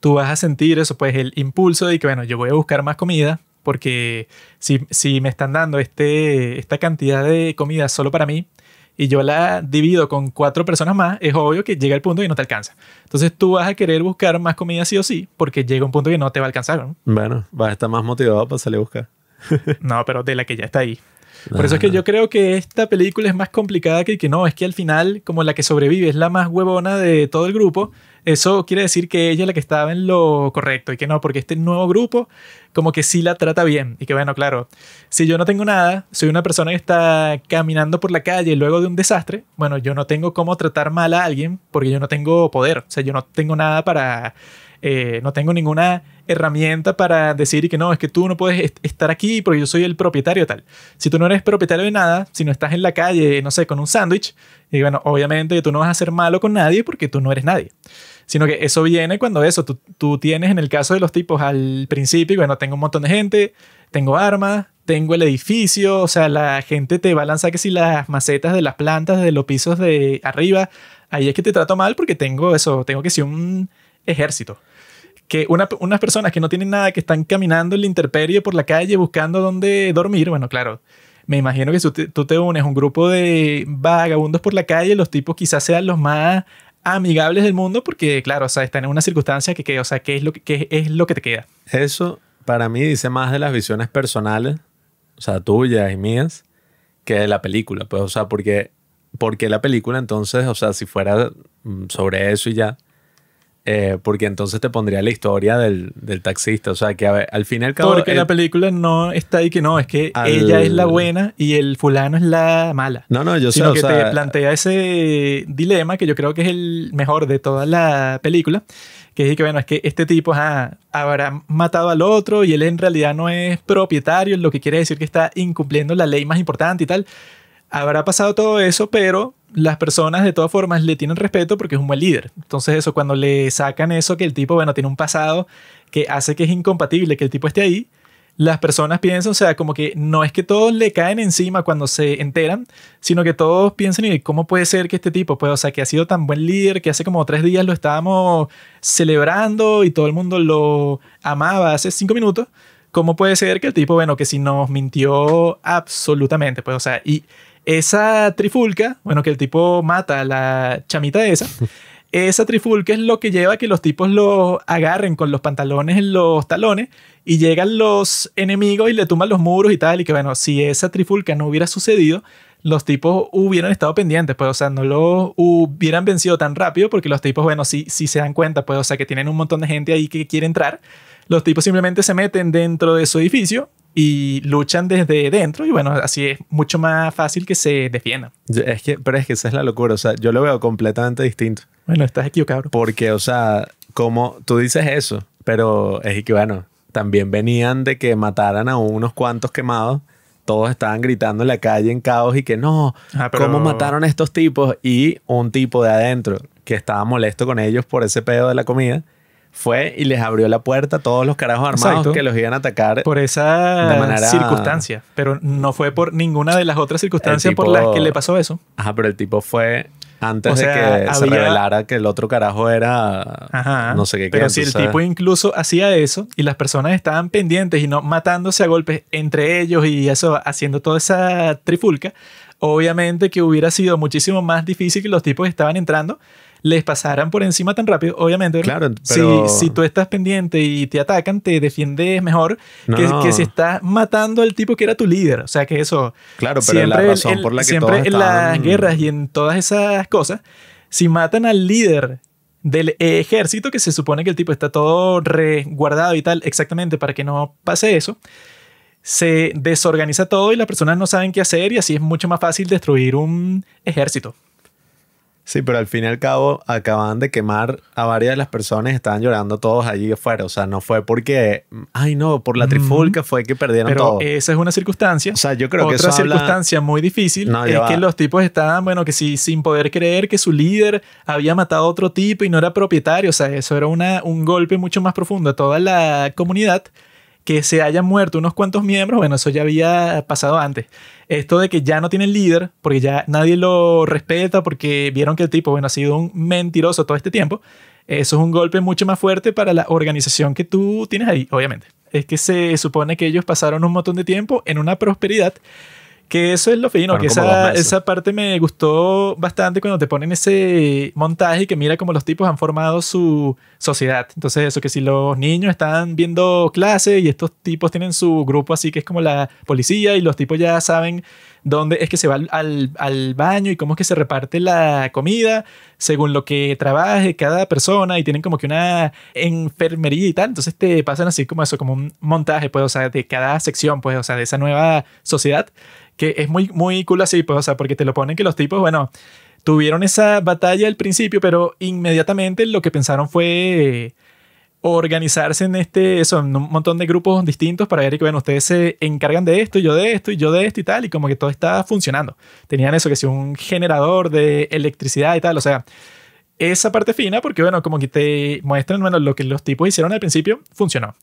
tú vas a sentir eso, pues el impulso de que, bueno, yo voy a buscar más comida, porque si, si me están dando este, esta cantidad de comida solo para mí, y yo la divido con cuatro personas más, es obvio que llega el punto y no te alcanza. Entonces tú vas a querer buscar más comida sí o sí, porque llega un punto que no te va a alcanzar. Bueno, vas a estar más motivado para salir a buscar. no, pero de la que ya está ahí. Por eso es que yo creo que esta película es más complicada que que no, es que al final como la que sobrevive es la más huevona de todo el grupo, eso quiere decir que ella es la que estaba en lo correcto y que no, porque este nuevo grupo como que sí la trata bien y que bueno, claro, si yo no tengo nada, soy una persona que está caminando por la calle luego de un desastre, bueno, yo no tengo cómo tratar mal a alguien porque yo no tengo poder, o sea, yo no tengo nada para, eh, no tengo ninguna herramienta para decir que no, es que tú no puedes estar aquí porque yo soy el propietario tal. Si tú no eres propietario de nada, si no estás en la calle, no sé, con un sándwich, y bueno, obviamente tú no vas a ser malo con nadie porque tú no eres nadie. Sino que eso viene cuando eso, tú, tienes en el caso de los tipos al principio, bueno, tengo un montón de gente, tengo armas, tengo el edificio, o sea, la gente te va a lanzar que si las macetas de las plantas de los pisos de arriba, ahí es que te trato mal porque tengo eso, tengo que ser un ejército que unas personas que no tienen nada, que están caminando en la intemperie por la calle buscando dónde dormir, bueno, claro, me imagino que si tú te unes a un grupo de vagabundos por la calle, los tipos quizás sean los más amigables del mundo porque, claro, o sea, están en una circunstancia que, que o sea, ¿qué es, lo que, es lo que te queda? Eso para mí dice más de las visiones personales, o sea, tuyas y mías, que de la película, pues, o sea, porque, porque la película entonces, o sea, si fuera mm, sobre eso y ya, eh, porque entonces te pondría la historia del, taxista. O sea, que al final Porque la película no está ahí que no, es que ella es la buena y el fulano es la mala. No, no, yo sé. Sino que te plantea ese dilema que yo creo que es el mejor de toda la película. Que es que, bueno, es que este tipo habrá matado al otro y él en realidad no es propietario, lo que quiere decir que está incumpliendo la ley más importante y tal. Habrá pasado todo eso, pero las personas de todas formas le tienen respeto porque es un buen líder. Entonces eso, cuando le sacan eso, que el tipo, bueno, tiene un pasado que hace que es incompatible que el tipo esté ahí, las personas piensan, o sea, como que no es que todos le caen encima cuando se enteran, sino que todos piensan, ¿y cómo puede ser que este tipo, pues, o sea, que ha sido tan buen líder, que hace como tres días lo estábamos celebrando y todo el mundo lo amaba hace cinco minutos? ¿Cómo puede ser que el tipo, bueno, que si nos mintió absolutamente, pues, o sea, y esa trifulca, bueno, que el tipo mata a la chamita esa, esa trifulca es lo que lleva a que los tipos lo agarren con los pantalones en los talones y llegan los enemigos y le tumban los muros y tal. Y que bueno, si esa trifulca no hubiera sucedido, los tipos hubieran estado pendientes, pues, o sea, no lo hubieran vencido tan rápido porque los tipos, bueno, si, si se dan cuenta, pues, o sea, que tienen un montón de gente ahí que quiere entrar, los tipos simplemente se meten dentro de su edificio y luchan desde dentro y bueno, así es mucho más fácil que se defiendan. Es que, pero es que esa es la locura, o sea, yo lo veo completamente distinto. Bueno, estás equivocado. Porque, o sea, como tú dices eso, pero es que bueno, también venían de que mataran a unos cuantos quemados. Todos estaban gritando en la calle en caos y que no, ah, ¿cómo mataron a estos tipos? Y un tipo de adentro que estaba molesto con ellos por ese pedo de la comida, fue y les abrió la puerta a todos los carajos armados que los iban a atacar. Por esa circunstancia. Pero no fue por ninguna de las otras circunstancias por las que le pasó eso. Ajá, pero el tipo fue antes de que se revelara que el otro carajo era Ajá, no sé qué. Pero si el tipo incluso hacía eso y las personas estaban pendientes y no matándose a golpes entre ellos y eso, haciendo toda esa trifulca, obviamente que hubiera sido muchísimo más difícil que los tipos estaban entrando les pasaran por encima tan rápido, obviamente. Claro, pero... si, tú estás pendiente y te atacan, te defiendes mejor que, si estás matando al tipo que era tu líder. O sea que eso. Claro, pero siempre, por la que Siempre en las guerras y en todas esas cosas, si matan al líder del ejército, que se supone que el tipo está todo resguardado y tal, exactamente para que no pase eso, se desorganiza todo y las personas no saben qué hacer y así es mucho más fácil destruir un ejército. Sí, pero al fin y al cabo acababan de quemar a varias de las personas, estaban llorando todos allí afuera. O sea, no fue porque, ay no, por la trifulca fue que perdieron todo. esa es una circunstancia. O sea, yo creo que es Otra circunstancia muy difícil es que los tipos estaban, bueno, que sí, sin poder creer que su líder había matado a otro tipo y no era propietario. O sea, eso era una, un golpe mucho más profundo a toda la comunidad que se hayan muerto unos cuantos miembros, bueno, eso ya había pasado antes. Esto de que ya no tienen líder, porque ya nadie lo respeta, porque vieron que el tipo, bueno, ha sido un mentiroso todo este tiempo, eso es un golpe mucho más fuerte para la organización que tú tienes ahí, obviamente. Es que se supone que ellos pasaron un montón de tiempo en una prosperidad que eso es lo fino, que esa, parte me gustó bastante cuando te ponen ese montaje que mira como los tipos han formado su sociedad. Entonces eso, que si los niños están viendo clases y estos tipos tienen su grupo así que es como la policía y los tipos ya saben dónde es que se va al, baño y cómo es que se reparte la comida según lo que trabaje cada persona y tienen como que una enfermería y tal. Entonces te pasan así como eso, como un montaje, pues, o de cada sección, pues, o sea, de esa nueva sociedad que es muy, muy cool así, pues, o sea, porque te lo ponen que los tipos, bueno, tuvieron esa batalla al principio, pero inmediatamente lo que pensaron fue organizarse en este, eso, en un montón de grupos distintos para ver que, bueno, ustedes se encargan de esto, y yo de esto, y yo de esto y tal, y como que todo está funcionando. Tenían eso, que si un generador de electricidad y tal, o sea, esa parte fina porque, bueno, como que te muestran, menos lo que los tipos hicieron al principio funcionó.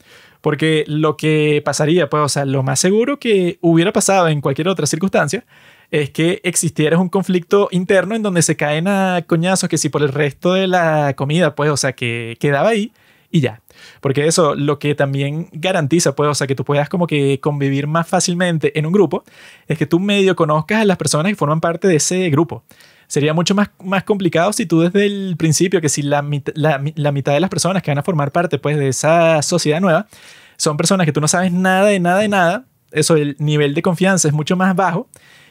Porque lo que pasaría, pues, o sea, lo más seguro que hubiera pasado en cualquier otra circunstancia es que existiera un conflicto interno en donde se caen a coñazos que si por el resto de la comida, pues, o sea, que quedaba ahí y ya. Porque eso lo que también garantiza, pues, o sea, que tú puedas como que convivir más fácilmente en un grupo, es que tú medio conozcas a las personas que forman parte de ese grupo. Sería mucho más, más complicado si tú desde el principio, que si la, mitad de las personas que van a formar parte pues, de esa sociedad nueva son personas que tú no sabes nada de nada de nada, eso, el nivel de confianza es mucho más bajo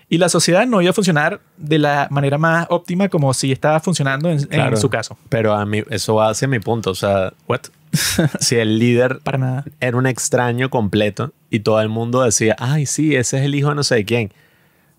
y la sociedad no iba a funcionar de la manera más óptima como si estaba funcionando en, su caso. Pero a mí, eso va hacia mi punto, o sea, ¿what? si el líder era un extraño completo y todo el mundo decía, ay, sí, ese es el hijo de no sé quién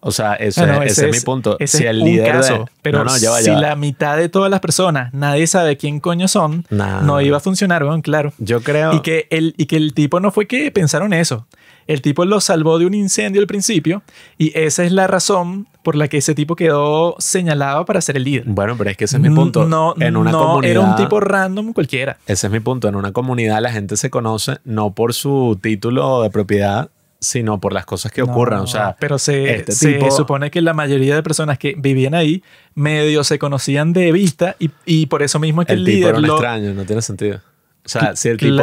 o sea, ese, es, mi punto. si el líder pero si la mitad de todas las personas nadie sabe quién coño son, no iba a funcionar, bueno, claro. Yo creo. Y que, el, y que el tipo no fue que pensaron eso. El tipo lo salvó de un incendio al principio y esa es la razón por la que ese tipo quedó señalado para ser el líder. Bueno, pero es que ese es mi punto. No, en una comunidad, era un tipo random cualquiera. Ese es mi punto. En una comunidad la gente se conoce no por su título de propiedad, sino por las cosas que ocurran. O pero se, este supone que la mayoría de personas que vivían ahí medio se conocían de vista y, por eso mismo es que el, el líder. extraño, no tiene sentido. O sea, si el tipo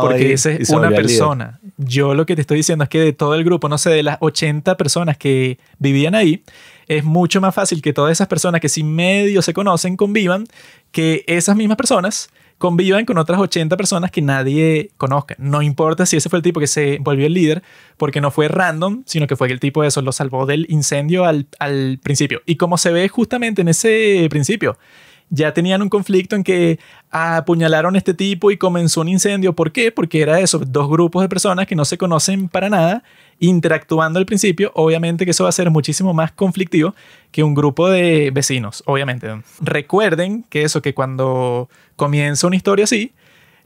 porque es una persona. Yo lo que te estoy diciendo es que de todo el grupo, no sé, de las 80 personas que vivían ahí, es mucho más fácil que todas esas personas que si medio se conocen convivan, que esas mismas personas convivan con otras 80 personas que nadie conozca. No importa si ese fue el tipo que se volvió el líder, porque no fue random, sino que fue el tipo de eso, lo salvó del incendio al, al principio. Y como se ve justamente en ese principio, ya tenían un conflicto en que apuñalaron a este tipo y comenzó un incendio. ¿Por qué? Porque era eso, dos grupos de personas que no se conocen para nada interactuando al principio, obviamente que eso va a ser muchísimo más conflictivo que un grupo de vecinos, obviamente. Recuerden que eso, que cuando comienza una historia así,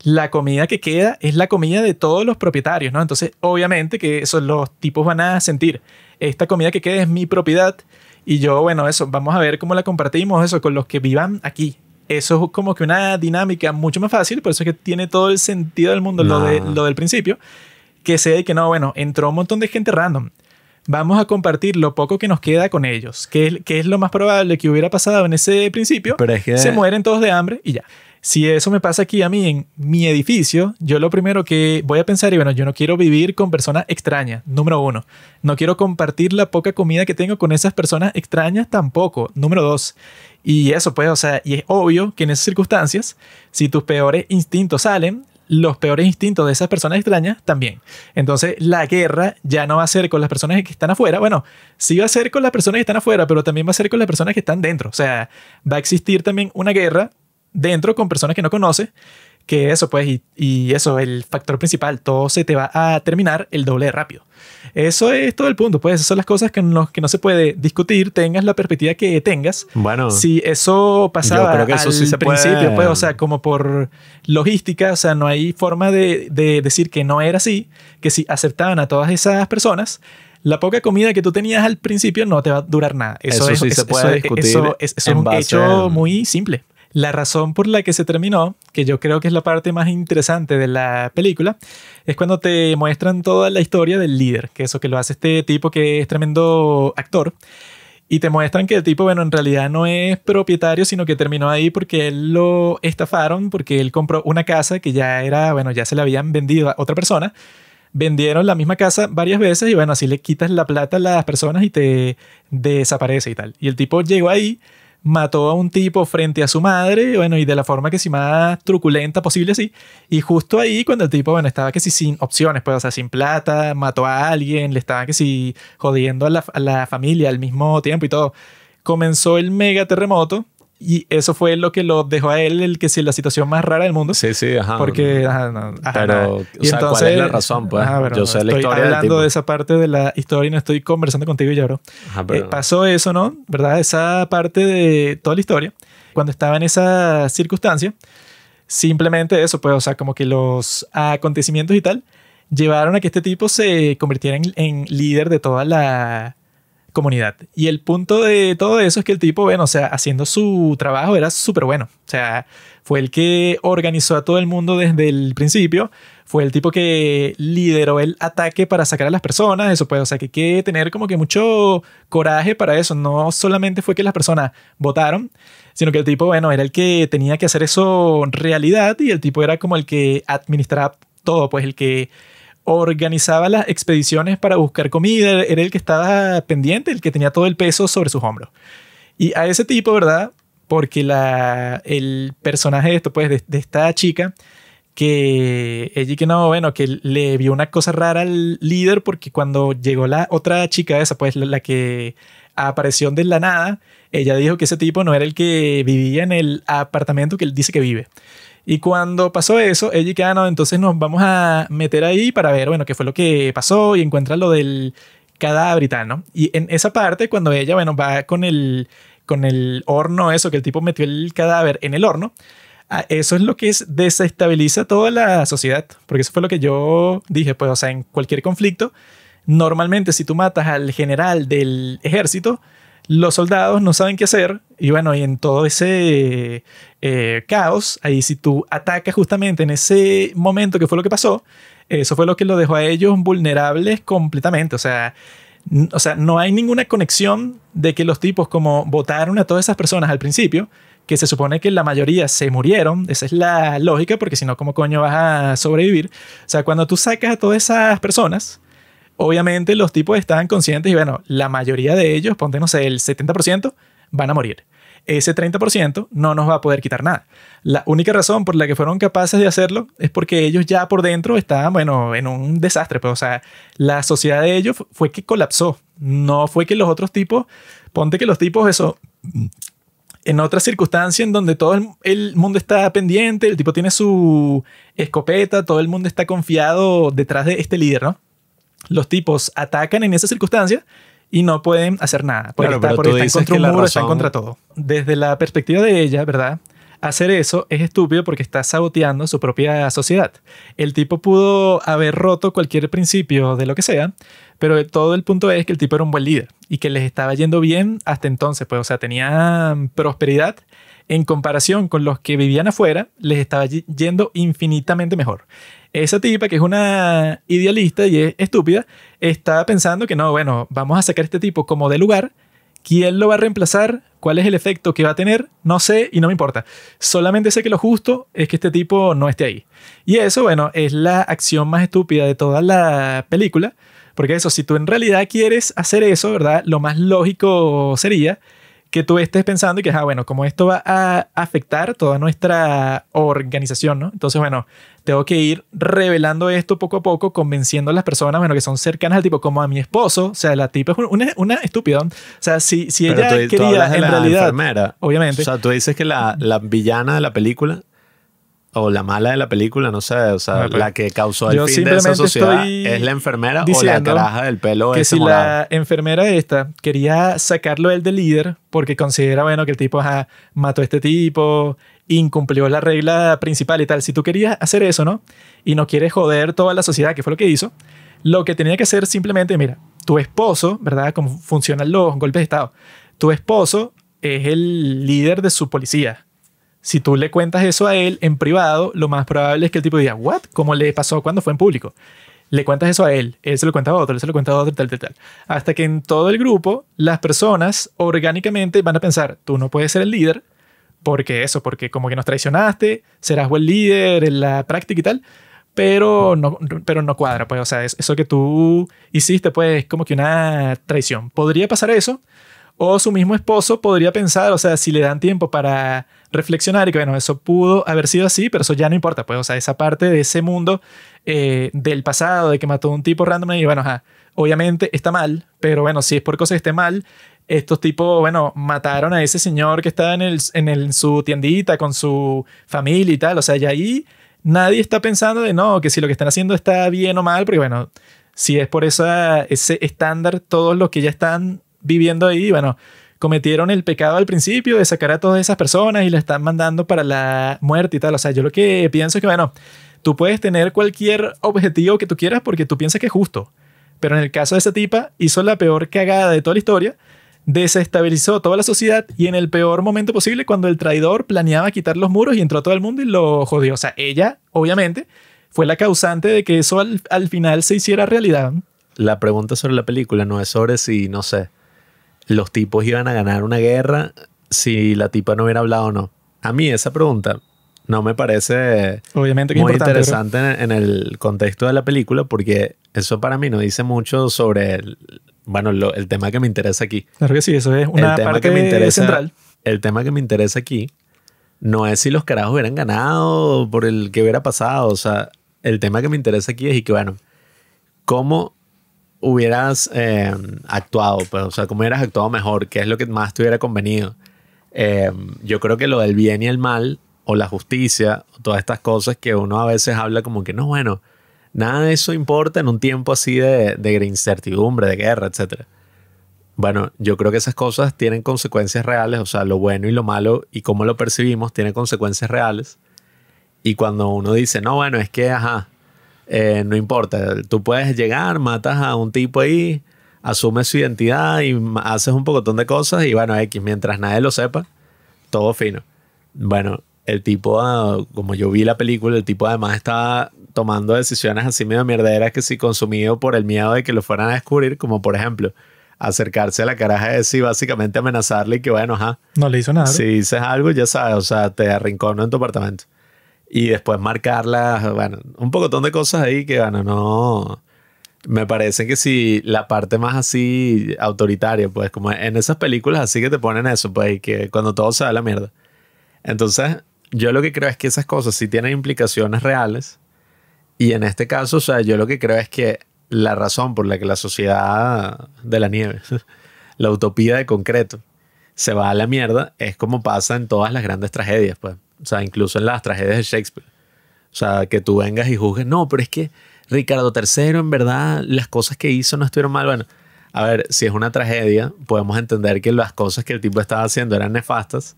la comida que queda es la comida de todos los propietarios, ¿no? Entonces, obviamente que esos los tipos van a sentir, esta comida que queda es mi propiedad y yo, bueno, eso, vamos a ver cómo la compartimos, eso, con los que vivan aquí. Eso es como que una dinámica mucho más fácil, por eso es que tiene todo el sentido del mundo lo del principio que sé que no, bueno, entró un montón de gente random. Vamos a compartir lo poco que nos queda con ellos, que es, que es lo más probable que hubiera pasado en ese principio. Pero Se mueren todos de hambre y ya. Si eso me pasa aquí a mí en mi edificio, yo lo primero que voy a pensar Y bueno, yo no quiero vivir con personas extrañas, número uno. No quiero compartir la poca comida que tengo con esas personas extrañas tampoco, número dos. Y eso pues, o sea, y es obvio que en esas circunstancias, si tus peores instintos salen, los peores instintos de esas personas extrañas también. Entonces, la guerra ya no va a ser con las personas que están afuera. Bueno, sí va a ser con las personas que están afuera, pero también va a ser con las personas que están dentro. O sea, va a existir también una guerra dentro con personas que no conoce que eso pues, y, eso, el factor principal, todo se te va a terminar el doble rápido. Eso es todo el punto, pues esas son las cosas que no, que no se puede discutir, tengas la perspectiva que tengas. Bueno. Si eso pasaba que eso al sí se principio, pues, o sea, como por logística, o sea, no hay forma de, decir que no era así, que si aceptaban a todas esas personas, la poca comida que tú tenías al principio no te va a durar nada. se eso es un hecho muy simple. La razón por la que se terminó, que yo creo que es la parte más interesante de la película, es cuando te muestran toda la historia del líder, que eso que lo hace este tipo que es tremendo actor. Y te muestran que el tipo, bueno, en realidad no es propietario, sino que terminó ahí porque él lo estafaron, porque él compró una casa que ya era, bueno, ya se la habían vendido a otra persona. Vendieron la misma casa varias veces y bueno, así le quitas la plata a las personas y te desaparece y tal. Y el tipo llegó ahí mató a un tipo frente a su madre, bueno, y de la forma que si más truculenta posible, así Y justo ahí, cuando el tipo, bueno, estaba que si sin opciones, pues, o sea, sin plata, mató a alguien, le estaba que si jodiendo a la, a la familia al mismo tiempo y todo, comenzó el mega terremoto y eso fue lo que lo dejó a él el que si la situación más rara del mundo. Sí, sí, ajá. Porque, ajá, pero, o sea, entonces, ¿cuál es la razón? Pues? yo sé la historia. hablando del tipo. de esa parte de la historia y no estoy conversando contigo ya, bro. Eh, pero, pasó eso, ¿no? ¿Verdad? Esa parte de toda la historia. Cuando estaba en esa circunstancia, simplemente eso, pues, o sea, como que los acontecimientos y tal llevaron a que este tipo se convirtiera en líder de toda la comunidad. Y el punto de todo eso es que el tipo, bueno, o sea, haciendo su trabajo era súper bueno. O sea, fue el que organizó a todo el mundo desde el principio. Fue el tipo que lideró el ataque para sacar a las personas. Eso pues, o sea, que hay que tener como que mucho coraje para eso. No solamente fue que las personas votaron, sino que el tipo, bueno, era el que tenía que hacer eso realidad y el tipo era como el que administraba todo, pues el que organizaba las expediciones para buscar comida, era el que estaba pendiente, el que tenía todo el peso sobre sus hombros. Y a ese tipo, ¿verdad? Porque la, el personaje de esto, pues, de, esta chica, que ella que no, bueno, que le vio una cosa rara al líder porque cuando llegó la otra chica esa, pues la, que apareció de la nada, ella dijo que ese tipo no era el que vivía en el apartamento que él dice que vive. Y cuando pasó eso, ella y ah, no, entonces nos vamos a meter ahí para ver, bueno, qué fue lo que pasó y encuentra lo del cadáver y tal, ¿no? Y en esa parte, cuando ella, bueno, va con el, con el horno, eso, que el tipo metió el cadáver en el horno, ah, eso es lo que es, desestabiliza toda la sociedad, porque eso fue lo que yo dije, pues, o sea, en cualquier conflicto, normalmente si tú matas al general del ejército, los soldados no saben qué hacer y bueno, y en todo ese eh, caos, ahí si tú atacas justamente en ese momento que fue lo que pasó, eso fue lo que lo dejó a ellos vulnerables completamente, o sea... O sea, no hay ninguna conexión de que los tipos como votaron a todas esas personas al principio, que se supone que la mayoría se murieron, esa es la lógica, porque si no, ¿cómo coño vas a sobrevivir? O sea, cuando tú sacas a todas esas personas, obviamente los tipos estaban conscientes y bueno, la mayoría de ellos, ponte no sé, el 70%, van a morir. Ese 30% no nos va a poder quitar nada. La única razón por la que fueron capaces de hacerlo es porque ellos ya por dentro estaban, bueno, en un desastre. Pues, o sea, la sociedad de ellos fue que colapsó. No fue que los otros tipos, ponte que los tipos, eso, en otra circunstancia en donde todo el, mundo está pendiente, el tipo tiene su escopeta, todo el mundo está confiado detrás de este líder, ¿no? los tipos atacan en esa circunstancia y no pueden hacer nada. Porque, están contra un muro, están contra todo. Desde la perspectiva de ella, ¿verdad? Hacer eso es estúpido porque está saboteando su propia sociedad. El tipo pudo haber roto cualquier principio de lo que sea, pero todo el punto es que el tipo era un buen líder y que les estaba yendo bien hasta entonces, pues, o sea, tenían prosperidad en comparación con los que vivían afuera, les estaba yendo infinitamente mejor. Esa tipa, que es una idealista y es estúpida, está pensando que no, bueno, vamos a sacar este tipo como de lugar. ¿Quién lo va a reemplazar? ¿Cuál es el efecto que va a tener? No sé y no me importa. Solamente sé que lo justo es que este tipo no esté ahí. Y eso, bueno, es la acción más estúpida de toda la película. Porque eso, si tú en realidad quieres hacer eso, ¿verdad? Lo más lógico sería que tú estés pensando y que, ah, bueno, como esto va a afectar toda nuestra organización, ¿no? Entonces, bueno, tengo que ir revelando esto poco a poco, convenciendo a las personas, bueno, que son cercanas al tipo, como a mi esposo, o sea, la tipa es una, estúpida. O sea, si, si ella quería, la realidad, enfermera. obviamente. O sea, tú dices que la, la villana de la película o la mala de la película, no sé, o sea, la pues, que causó el fin de esa sociedad es la enfermera o la caraja del pelo que si la enfermera esta quería sacarlo él de líder porque considera bueno que el tipo ha mató a este tipo incumplió la regla principal y tal. Si tú querías hacer eso, ¿no? Y no quieres joder toda la sociedad, que fue lo que hizo, lo que tenía que hacer simplemente, mira, tu esposo, ¿verdad? Como funcionan los golpes de Estado. Tu esposo es el líder de su policía. Si tú le cuentas eso a él en privado, lo más probable es que el tipo diga, ¿what? Cómo le pasó cuando fue en público. Le cuentas eso a él, él se lo cuenta a otro, él se lo cuenta a otro, tal, tal, tal. Hasta que en todo el grupo, las personas orgánicamente van a pensar, tú no puedes ser el líder, porque eso, porque como que nos traicionaste, serás buen líder en la práctica y tal, pero no, pero no cuadra, pues, o sea, eso que tú hiciste, pues, como que una traición. Podría pasar eso, o su mismo esposo podría pensar, o sea, si le dan tiempo para reflexionar y que, bueno, eso pudo haber sido así, pero eso ya no importa, pues, o sea, esa parte de ese mundo eh, del pasado, de que mató a un tipo random y, bueno, obviamente está mal, pero bueno, si es por cosas que esté mal, estos tipos, bueno, mataron a ese señor que estaba en, el, en, su tiendita con su familia y tal. O sea, y ahí nadie está pensando de no, que si lo que están haciendo está bien o mal, porque bueno, si es por ese estándar, todos los que ya están viviendo ahí, bueno, cometieron el pecado al principio de sacar a todas esas personas y la están mandando para la muerte y tal. O sea, yo lo que pienso es que, bueno, tú puedes tener cualquier objetivo que tú quieras porque tú piensas que es justo. Pero en el caso de esa tipa, hizo la peor cagada de toda la historia desestabilizó toda la sociedad y en el peor momento posible cuando el traidor planeaba quitar los muros y entró todo el mundo y lo jodió. O sea, ella, obviamente, fue la causante de que eso al, final se hiciera realidad. La pregunta sobre la película no es sobre si, no sé, los tipos iban a ganar una guerra si la tipa no hubiera hablado o no. A mí esa pregunta no me parece Obviamente muy interesante en el contexto de la película porque eso para mí no dice mucho sobre el, bueno, el tema que me interesa aquí. Claro que sí, eso es una tema parte que me interesa, central. El tema que me interesa aquí no es si los carajos hubieran ganado por el que hubiera pasado. O sea, el tema que me interesa aquí es y que, bueno, ¿cómo hubieras eh, actuado? Pues, o sea, ¿cómo hubieras actuado mejor? ¿Qué es lo que más te hubiera convenido? Eh, yo creo que lo del bien y el mal, o la justicia, todas estas cosas que uno a veces habla como que no, bueno, Nada de eso importa en un tiempo así de, de incertidumbre, de guerra, etc. Bueno, yo creo que esas cosas tienen consecuencias reales, o sea, lo bueno y lo malo y cómo lo percibimos tienen consecuencias reales. Y cuando uno dice, no, bueno, es que, ajá, eh, no importa, tú puedes llegar, matas a un tipo ahí, asumes su identidad y haces un pocotón de cosas y bueno, X, mientras nadie lo sepa, todo fino. Bueno, el tipo, ah, como yo vi la película, el tipo además estaba tomando decisiones así medio mierderas que si consumido por el miedo de que lo fueran a descubrir, como por ejemplo acercarse a la caraja de sí básicamente amenazarle y que bueno, ajá. No le hizo nada. Si dices algo, ya sabes, o sea, te arrinconó en tu apartamento. Y después marcarla, bueno, un pocotón de cosas ahí que, bueno, no. Me parece que si la parte más así autoritaria, pues como en esas películas así que te ponen eso, pues, y que cuando todo se da la mierda. Entonces, yo lo que creo es que esas cosas sí tienen implicaciones reales y en este caso, o sea, yo lo que creo es que la razón por la que la sociedad de la nieve, la utopía de concreto, se va a la mierda es como pasa en todas las grandes tragedias, pues. O sea, incluso en las tragedias de Shakespeare. O sea, que tú vengas y juzgues, no, pero es que Ricardo III, en verdad, las cosas que hizo no estuvieron mal. Bueno, a ver, si es una tragedia, podemos entender que las cosas que el tipo estaba haciendo eran nefastas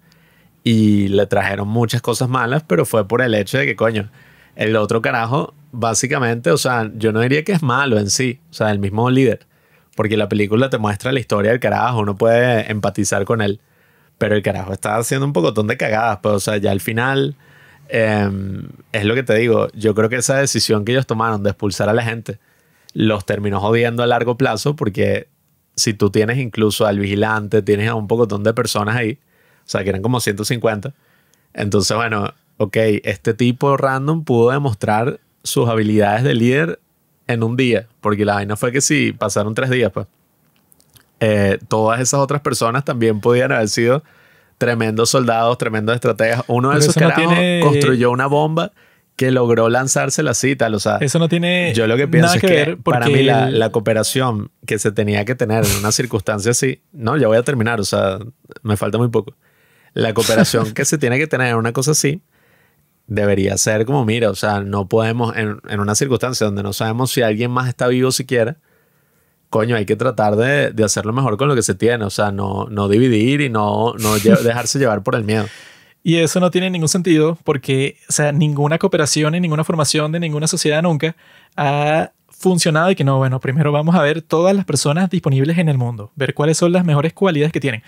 y le trajeron muchas cosas malas, pero fue por el hecho de que, coño, el otro carajo básicamente, o sea, yo no diría que es malo en sí, o sea, el mismo líder, porque la película te muestra la historia del carajo, uno puede empatizar con él, pero el carajo está haciendo un pocotón de cagadas, pero, pues, o sea, ya al final, em, es lo que te digo, yo creo que esa decisión que ellos tomaron de expulsar a la gente, los terminó jodiendo a largo plazo, porque si tú tienes incluso al vigilante, tienes a un pocotón de personas ahí, o sea, que eran como 150, entonces, bueno, ok, este tipo random pudo demostrar sus habilidades de líder en un día, porque la vaina fue que sí, pasaron tres días, pues. Eh, todas esas otras personas también podían haber sido tremendos soldados, tremendos estrategias. Uno de esos que construyó una bomba que logró lanzarse la cita. O sea, eso no tiene. Yo lo que pienso que es que, para mí la, la, cooperación que se tenía que tener en una circunstancia así. No, ya voy a terminar, o sea, me falta muy poco. La cooperación que se tiene que tener en una cosa así debería ser como, mira, o sea, no podemos, en, una circunstancia donde no sabemos si alguien más está vivo siquiera, coño, hay que tratar de, de hacerlo mejor con lo que se tiene, o sea, no, no dividir y no, dejarse llevar por el miedo. Y eso no tiene ningún sentido porque, o sea, ninguna cooperación y ninguna formación de ninguna sociedad nunca ha funcionado y que no, bueno, primero vamos a ver todas las personas disponibles en el mundo, ver cuáles son las mejores cualidades que tienen.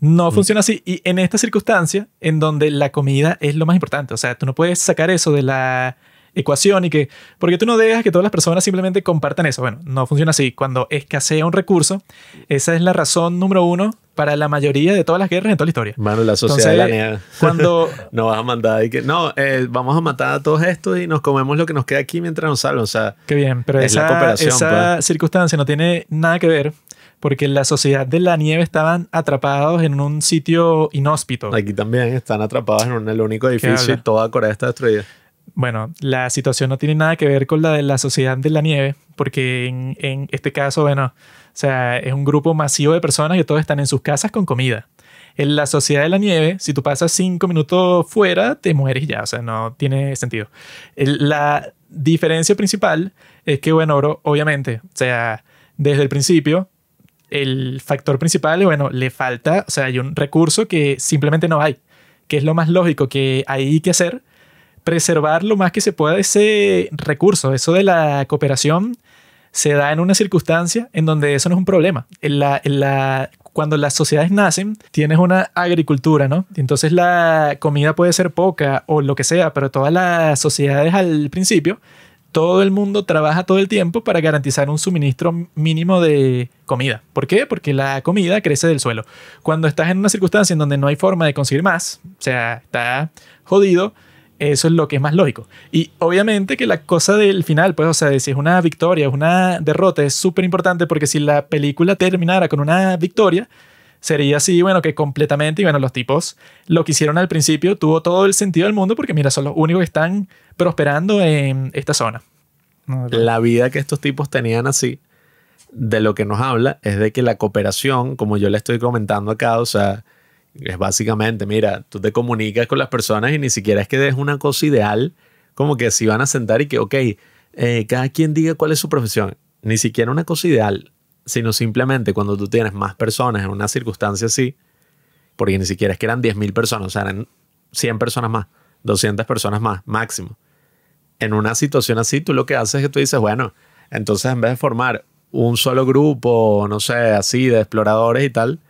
No mm. funciona así. Y en esta circunstancia, en donde la comida es lo más importante, o sea, tú no puedes sacar eso de la ecuación y que, porque tú no dejas que todas las personas simplemente compartan eso. Bueno, no funciona así. Cuando escasea un recurso, esa es la razón número uno para la mayoría de todas las guerras en toda la historia. Mano, la sociedad de la Cuando no vas a mandar y que no, eh, vamos a matar a todos estos y nos comemos lo que nos queda aquí mientras nos salen. O sea, qué bien, pero esa, esa pues. circunstancia no tiene nada que ver porque en la sociedad de la nieve estaban atrapados en un sitio inhóspito. Aquí también están atrapados en el único edificio y toda Corea está destruida. Bueno, la situación no tiene nada que ver con la de la sociedad de la nieve, porque en, este caso, bueno, o sea, es un grupo masivo de personas que todos están en sus casas con comida. En la sociedad de la nieve, si tú pasas cinco minutos fuera, te mueres ya, o sea, no tiene sentido. La diferencia principal es que, bueno, obviamente, o sea, desde el principio, el factor principal, bueno, le falta, o sea, hay un recurso que simplemente no hay, que es lo más lógico que hay que hacer, preservar lo más que se pueda ese recurso. Eso de la cooperación se da en una circunstancia en donde eso no es un problema. cuando las sociedades nacen, tienes una agricultura, ¿no? Entonces la comida puede ser poca o lo que sea, pero todas las sociedades al principio todo el mundo trabaja todo el tiempo para garantizar un suministro mínimo de comida. ¿Por qué? Porque la comida crece del suelo. Cuando estás en una circunstancia en donde no hay forma de conseguir más, o sea, está jodido, eso es lo que es más lógico. Y obviamente que la cosa del final, pues, o sea, si es una victoria es una derrota, es súper importante porque si la película terminara con una victoria, sería así, bueno, que completamente, y bueno, los tipos lo que hicieron al principio tuvo todo el sentido del mundo porque mira, son los únicos que están prosperando en esta zona. La vida que estos tipos tenían así, de lo que nos habla, es de que la cooperación, como yo le estoy comentando acá, o sea, es básicamente, mira, tú te comunicas con las personas y ni siquiera es que des una cosa ideal, como que si van a sentar y que, ok, eh, cada quien diga cuál es su profesión, ni siquiera una cosa ideal, sino simplemente cuando tú tienes más personas en una circunstancia así, porque ni siquiera es que eran 10.000 personas, o sea, eran 100 personas más, 200 personas más, máximo. En una situación así, tú lo que haces es que tú dices, bueno, entonces en vez de formar un solo grupo, no sé, así de exploradores y tal,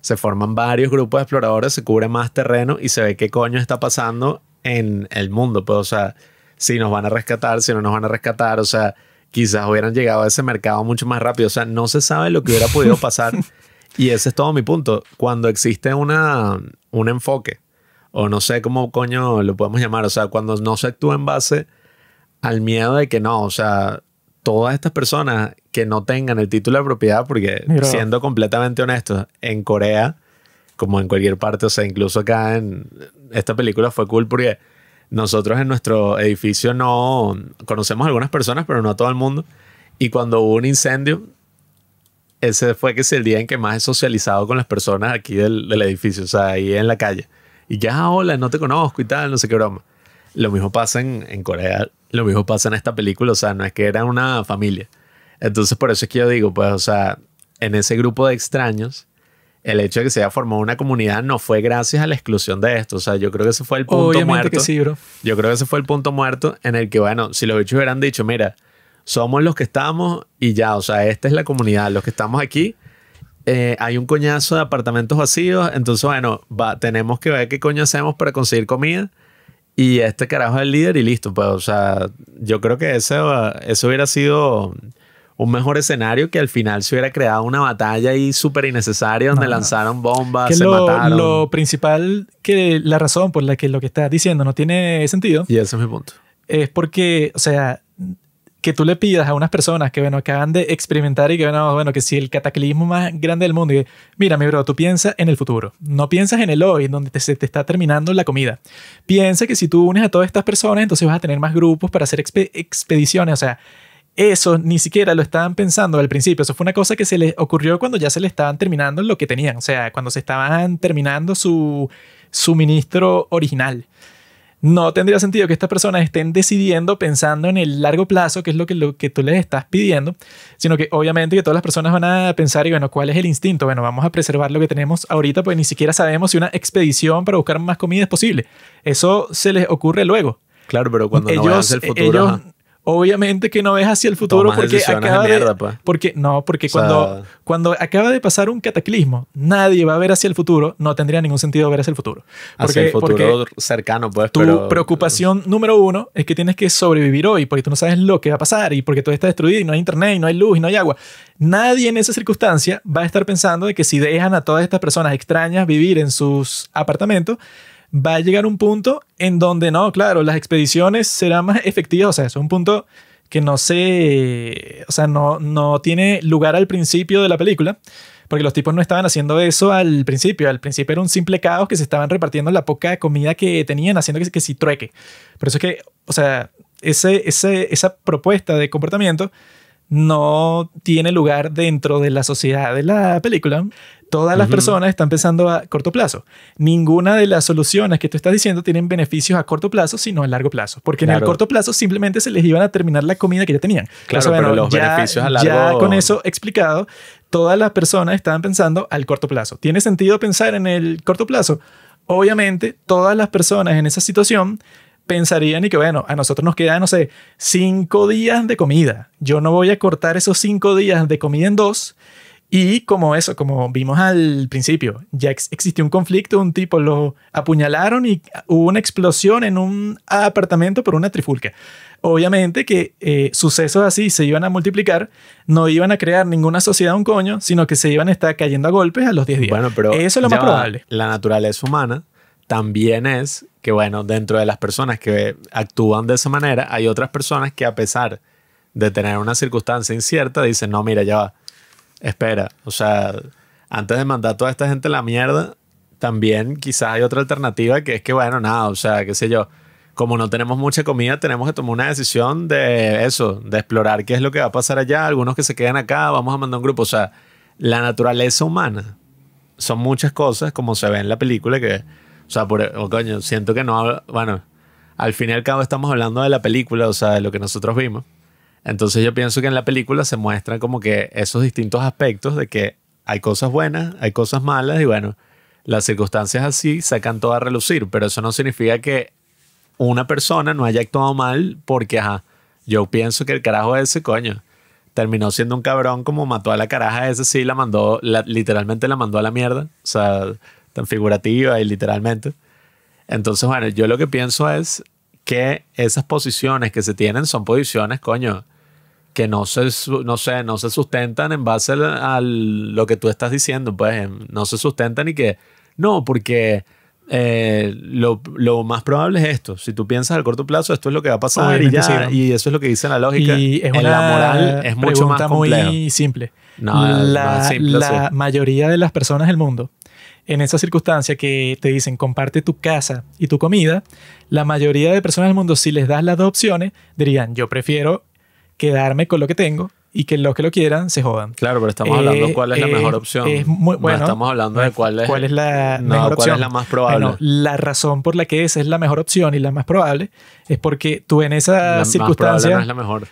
se forman varios grupos de exploradores, se cubre más terreno y se ve qué coño está pasando en el mundo. Pues, o sea, si nos van a rescatar, si no nos van a rescatar, o sea, quizás hubieran llegado a ese mercado mucho más rápido. O sea, no se sabe lo que hubiera podido pasar. y ese es todo mi punto. Cuando existe una, un enfoque, o no sé cómo coño lo podemos llamar, o sea, cuando no se actúa en base al miedo de que no, o sea, todas estas personas que no tengan el título de propiedad, porque siendo completamente honestos, en Corea, como en cualquier parte, o sea, incluso acá en esta película fue cool porque nosotros en nuestro edificio no conocemos a algunas personas, pero no a todo el mundo. Y cuando hubo un incendio, ese fue que es el día en que más he socializado con las personas aquí del, edificio, o sea, ahí en la calle. Y ya, hola, no te conozco y tal, no sé qué broma. Lo mismo pasa en, en, Corea, lo mismo pasa en esta película, o sea, no es que era una familia. Entonces, por eso es que yo digo, pues, o sea, en ese grupo de extraños, el hecho de que se haya formado una comunidad no fue gracias a la exclusión de esto. O sea, yo creo que ese fue el punto muerto. Yo creo que ese fue el punto muerto en el que, bueno, si los bichos hubieran dicho, mira, somos los que estamos y ya, o sea, esta es la comunidad, los que estamos aquí. Eh, hay un coñazo de apartamentos vacíos, entonces, bueno, tenemos que ver qué coño hacemos para conseguir comida. Y este carajo es el líder y listo, pues, o sea, yo creo que eso, eso hubiera sido un mejor escenario que al final se hubiera creado una batalla ahí súper innecesaria donde ah. lanzaron bombas, se lo, mataron. Lo principal, que la razón por la que lo que estás diciendo no tiene sentido. Y ese es mi punto. Es porque, o sea, que tú le pidas a unas personas que, bueno, acaban de experimentar y que, bueno, bueno que si el cataclismo más grande del mundo, y, mira, mi bro, tú piensas en el futuro, no piensas en el hoy, en donde se te está terminando la comida. Piensa que si tú unes a todas estas personas, entonces vas a tener más grupos para hacer expediciones, o sea, eso ni siquiera lo estaban pensando al principio. Eso fue una cosa que se les ocurrió cuando ya se le estaban terminando lo que tenían. O sea, cuando se estaban terminando su suministro original. No tendría sentido que estas personas estén decidiendo pensando en el largo plazo, que es lo que, lo que tú les estás pidiendo, sino que obviamente que todas las personas van a pensar, y bueno, ¿cuál es el instinto? Bueno, vamos a preservar lo que tenemos ahorita, pues ni siquiera sabemos si una expedición para buscar más comida es posible. Eso se les ocurre luego. Claro, pero cuando ellos, no el futuro... Obviamente que no ves hacia el futuro porque acaba de, mierda, porque no, porque cuando cuando acaba de pasar un cataclismo, nadie va a ver hacia el futuro, no tendría ningún sentido ver hacia el futuro. Porque, hacia el futuro cercano, pues. Tu preocupación número uno es que tienes que sobrevivir hoy, porque tú no sabes lo que va a pasar y porque todo está destruido y no hay internet y no hay luz y no hay agua. Nadie en esa circunstancia va a estar pensando de que si dejan a todas estas personas extrañas vivir en sus apartamentos va a llegar un punto en donde no, claro, las expediciones serán más efectivas, o sea, es un punto que no se, o sea, no, no tiene lugar al principio de la película, porque los tipos no estaban haciendo eso al principio. Al principio era un simple caos que se estaban repartiendo la poca comida que tenían, haciendo que, que si trueque. Por eso es que, o sea, ese, ese, esa propuesta de comportamiento no tiene lugar dentro de la sociedad de la película. Todas las personas están pensando a corto plazo. Ninguna de las soluciones que tú estás diciendo tienen beneficios a corto plazo, sino a largo plazo. Porque en el corto plazo simplemente se les iban a terminar la comida que ya tenían. Claro, pero los beneficios a largo... Ya con eso explicado, todas las personas estaban pensando al corto plazo. ¿Tiene sentido pensar en el corto plazo? Obviamente, todas las personas en esa situación pensarían y que, bueno, a nosotros nos quedan, no sé, cinco días de comida. Yo no voy a cortar esos cinco días de comida en dos. Y como eso, como vimos al principio, ya existió un conflicto, un tipo lo apuñalaron y hubo una explosión en un apartamento por una trifulca. Obviamente que eh, sucesos así se iban a multiplicar, no iban a crear ninguna sociedad un coño, sino que se iban a estar cayendo a golpes a los 10 días. Bueno, pero eso es lo más probable. La naturaleza humana también es que bueno, dentro de las personas que actúan de esa manera, hay otras personas que a pesar de tener una circunstancia incierta, dicen, no, mira, ya va, espera, o sea, antes de mandar toda esta gente a la mierda, también quizás hay otra alternativa que es que, bueno, nada, o sea, qué sé yo, como no tenemos mucha comida, tenemos que tomar una decisión de eso, de explorar qué es lo que va a pasar allá, algunos que se quedan acá, vamos a mandar un grupo, o sea, la naturaleza humana. Son muchas cosas, como se ve en la película, que o sea, por, oh, coño, siento que no Bueno, al fin y al cabo estamos hablando de la película, o sea, de lo que nosotros vimos. Entonces yo pienso que en la película se muestran como que esos distintos aspectos de que hay cosas buenas, hay cosas malas y bueno, las circunstancias así sacan todo a relucir, pero eso no significa que una persona no haya actuado mal porque, ajá, yo pienso que el carajo ese, coño, terminó siendo un cabrón como mató a la caraja ese, sí, la mandó, literalmente la mandó a la mierda. O sea, tan figurativa y literalmente. Entonces, bueno, yo lo que pienso es que esas posiciones que se tienen son posiciones, coño, que no se, no sé, no se sustentan en base a lo que tú estás diciendo, pues no se sustentan y que, no, porque eh, lo, más probable es esto. Si tú piensas al corto plazo, esto es lo que va a pasar y, ya, y eso es lo que dice la lógica. Y es una la moral es muy simple. la, mayoría de las personas del mundo en esa circunstancia que te dicen comparte tu casa y tu comida, la mayoría de personas del mundo, si les das las dos opciones, dirían yo prefiero quedarme con lo que tengo y que los que lo quieran se jodan. Claro, pero estamos hablando de eh, cuál es la eh, mejor opción. bueno, estamos hablando de cuál es, la mejor opción. es la más probable. la razón por la que esa es la mejor opción y la más probable es porque tú en esa circunstancia más no es la mejor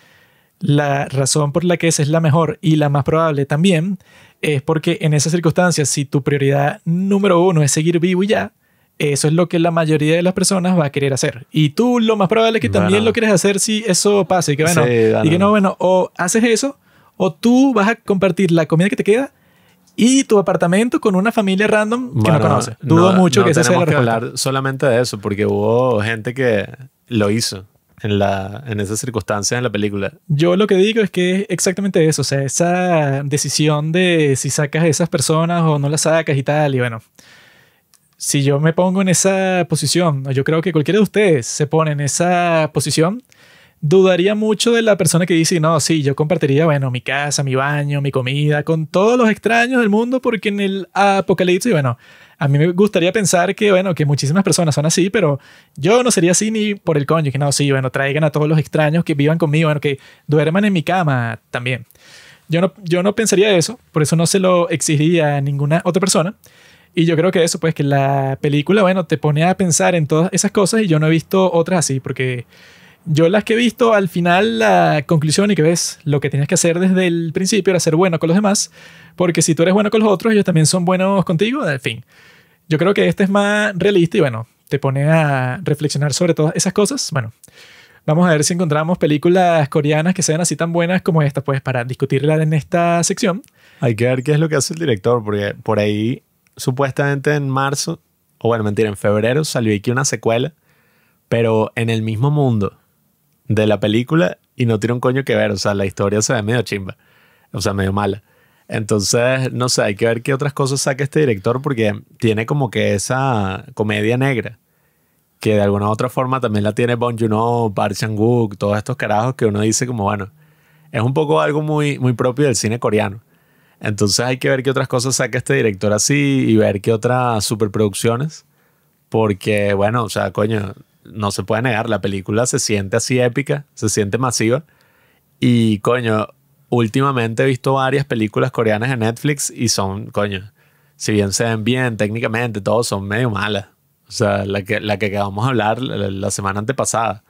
la razón por la que esa es la mejor y la más probable también es porque en esas circunstancias, si tu prioridad número uno es seguir vivo y ya, eso es lo que la mayoría de las personas va a querer hacer. Y tú lo más probable es que también lo quieres hacer si eso pasa. Y que bueno, no, bueno, o haces eso, o tú vas a compartir la comida que te queda y tu apartamento con una familia random que no conoces. Dudo mucho que se sea la hablar solamente de eso, porque hubo gente que lo hizo en, la, en esas circunstancias en la película. Yo lo que digo es que es exactamente eso, o sea, esa decisión de si sacas a esas personas o no las sacas y tal, y bueno, si yo me pongo en esa posición, yo creo que cualquiera de ustedes se pone en esa posición, dudaría mucho de la persona que dice, no, sí, yo compartiría, bueno, mi casa, mi baño, mi comida, con todos los extraños del mundo, porque en el apocalipsis, bueno, a mí me gustaría pensar que, bueno, que muchísimas personas son así, pero yo no sería así ni por el Que No, sí, bueno, traigan a todos los extraños que vivan conmigo, bueno, que duerman en mi cama también. Yo no, yo no pensaría eso, por eso no se lo exigiría a ninguna otra persona. Y yo creo que eso, pues que la película, bueno, te pone a pensar en todas esas cosas y yo no he visto otras así, porque yo las que he visto, al final la conclusión y que ves, lo que tienes que hacer desde el principio era ser bueno con los demás, porque si tú eres bueno con los otros, ellos también son buenos contigo, al fin. Yo creo que este es más realista y bueno, te pone a reflexionar sobre todas esas cosas. Bueno, vamos a ver si encontramos películas coreanas que sean así tan buenas como esta, pues para discutirla en esta sección. Hay que ver qué es lo que hace el director, porque por ahí supuestamente en marzo, o bueno, mentira, en febrero salió aquí una secuela, pero en el mismo mundo de la película y no tiene un coño que ver, o sea, la historia se ve medio chimba, o sea, medio mala. Entonces, no sé, hay que ver qué otras cosas saca este director porque tiene como que esa comedia negra que de alguna u otra forma también la tiene Bon Joon-ho, Park Chan-wook, todos estos carajos que uno dice como, bueno, es un poco algo muy, muy propio del cine coreano. Entonces hay que ver qué otras cosas saca este director así y ver qué otras superproducciones. Porque, bueno, o sea, coño, no se puede negar, la película se siente así épica, se siente masiva. Y, coño, últimamente he visto varias películas coreanas en Netflix y son, coño, si bien se ven bien técnicamente, todos son medio malas. O sea, la que, la que acabamos de hablar la, semana antepasada,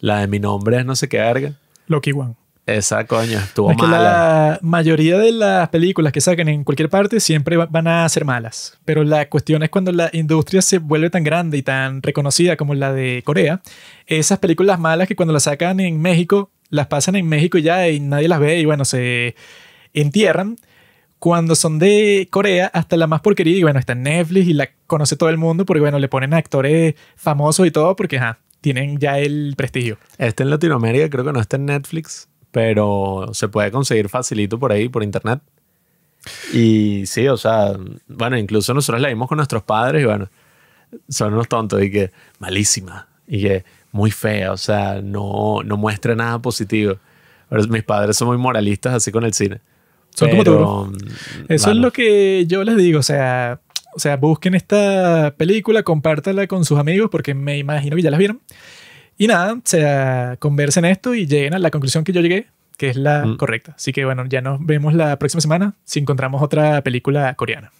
la de mi nombre es no sé qué verga. Loki One. Esa coño, estuvo es que mala. la mayoría de las películas que sacan en cualquier parte siempre van a ser malas. Pero la cuestión es cuando la industria se vuelve tan grande y tan reconocida como la de Corea, esas películas malas que cuando las sacan en México las pasan en México ya y nadie las ve y bueno, se entierran. Cuando son de Corea, hasta la más porquería, y bueno, está en Netflix y la conoce todo el mundo porque bueno, le ponen actores famosos y todo porque ajá, tienen ya el prestigio. está en Latinoamérica creo que no está en Netflix, pero se puede conseguir facilito por ahí, por internet. Y sí, o sea, bueno, incluso nosotros la vimos con nuestros padres y bueno, son unos tontos y que malísima. Y que muy fea, o sea, no, no muestra nada positivo. Pero mis padres son muy moralistas así con el cine. Son como mm, Eso es lo que yo les digo, o sea, o sea, busquen esta película, compártala con sus amigos porque me imagino que ya las vieron. Y nada, o sea, conversen esto y lleguen a la conclusión que yo llegué, que es la mm. correcta. Así que bueno, ya nos vemos la próxima semana si encontramos otra película coreana.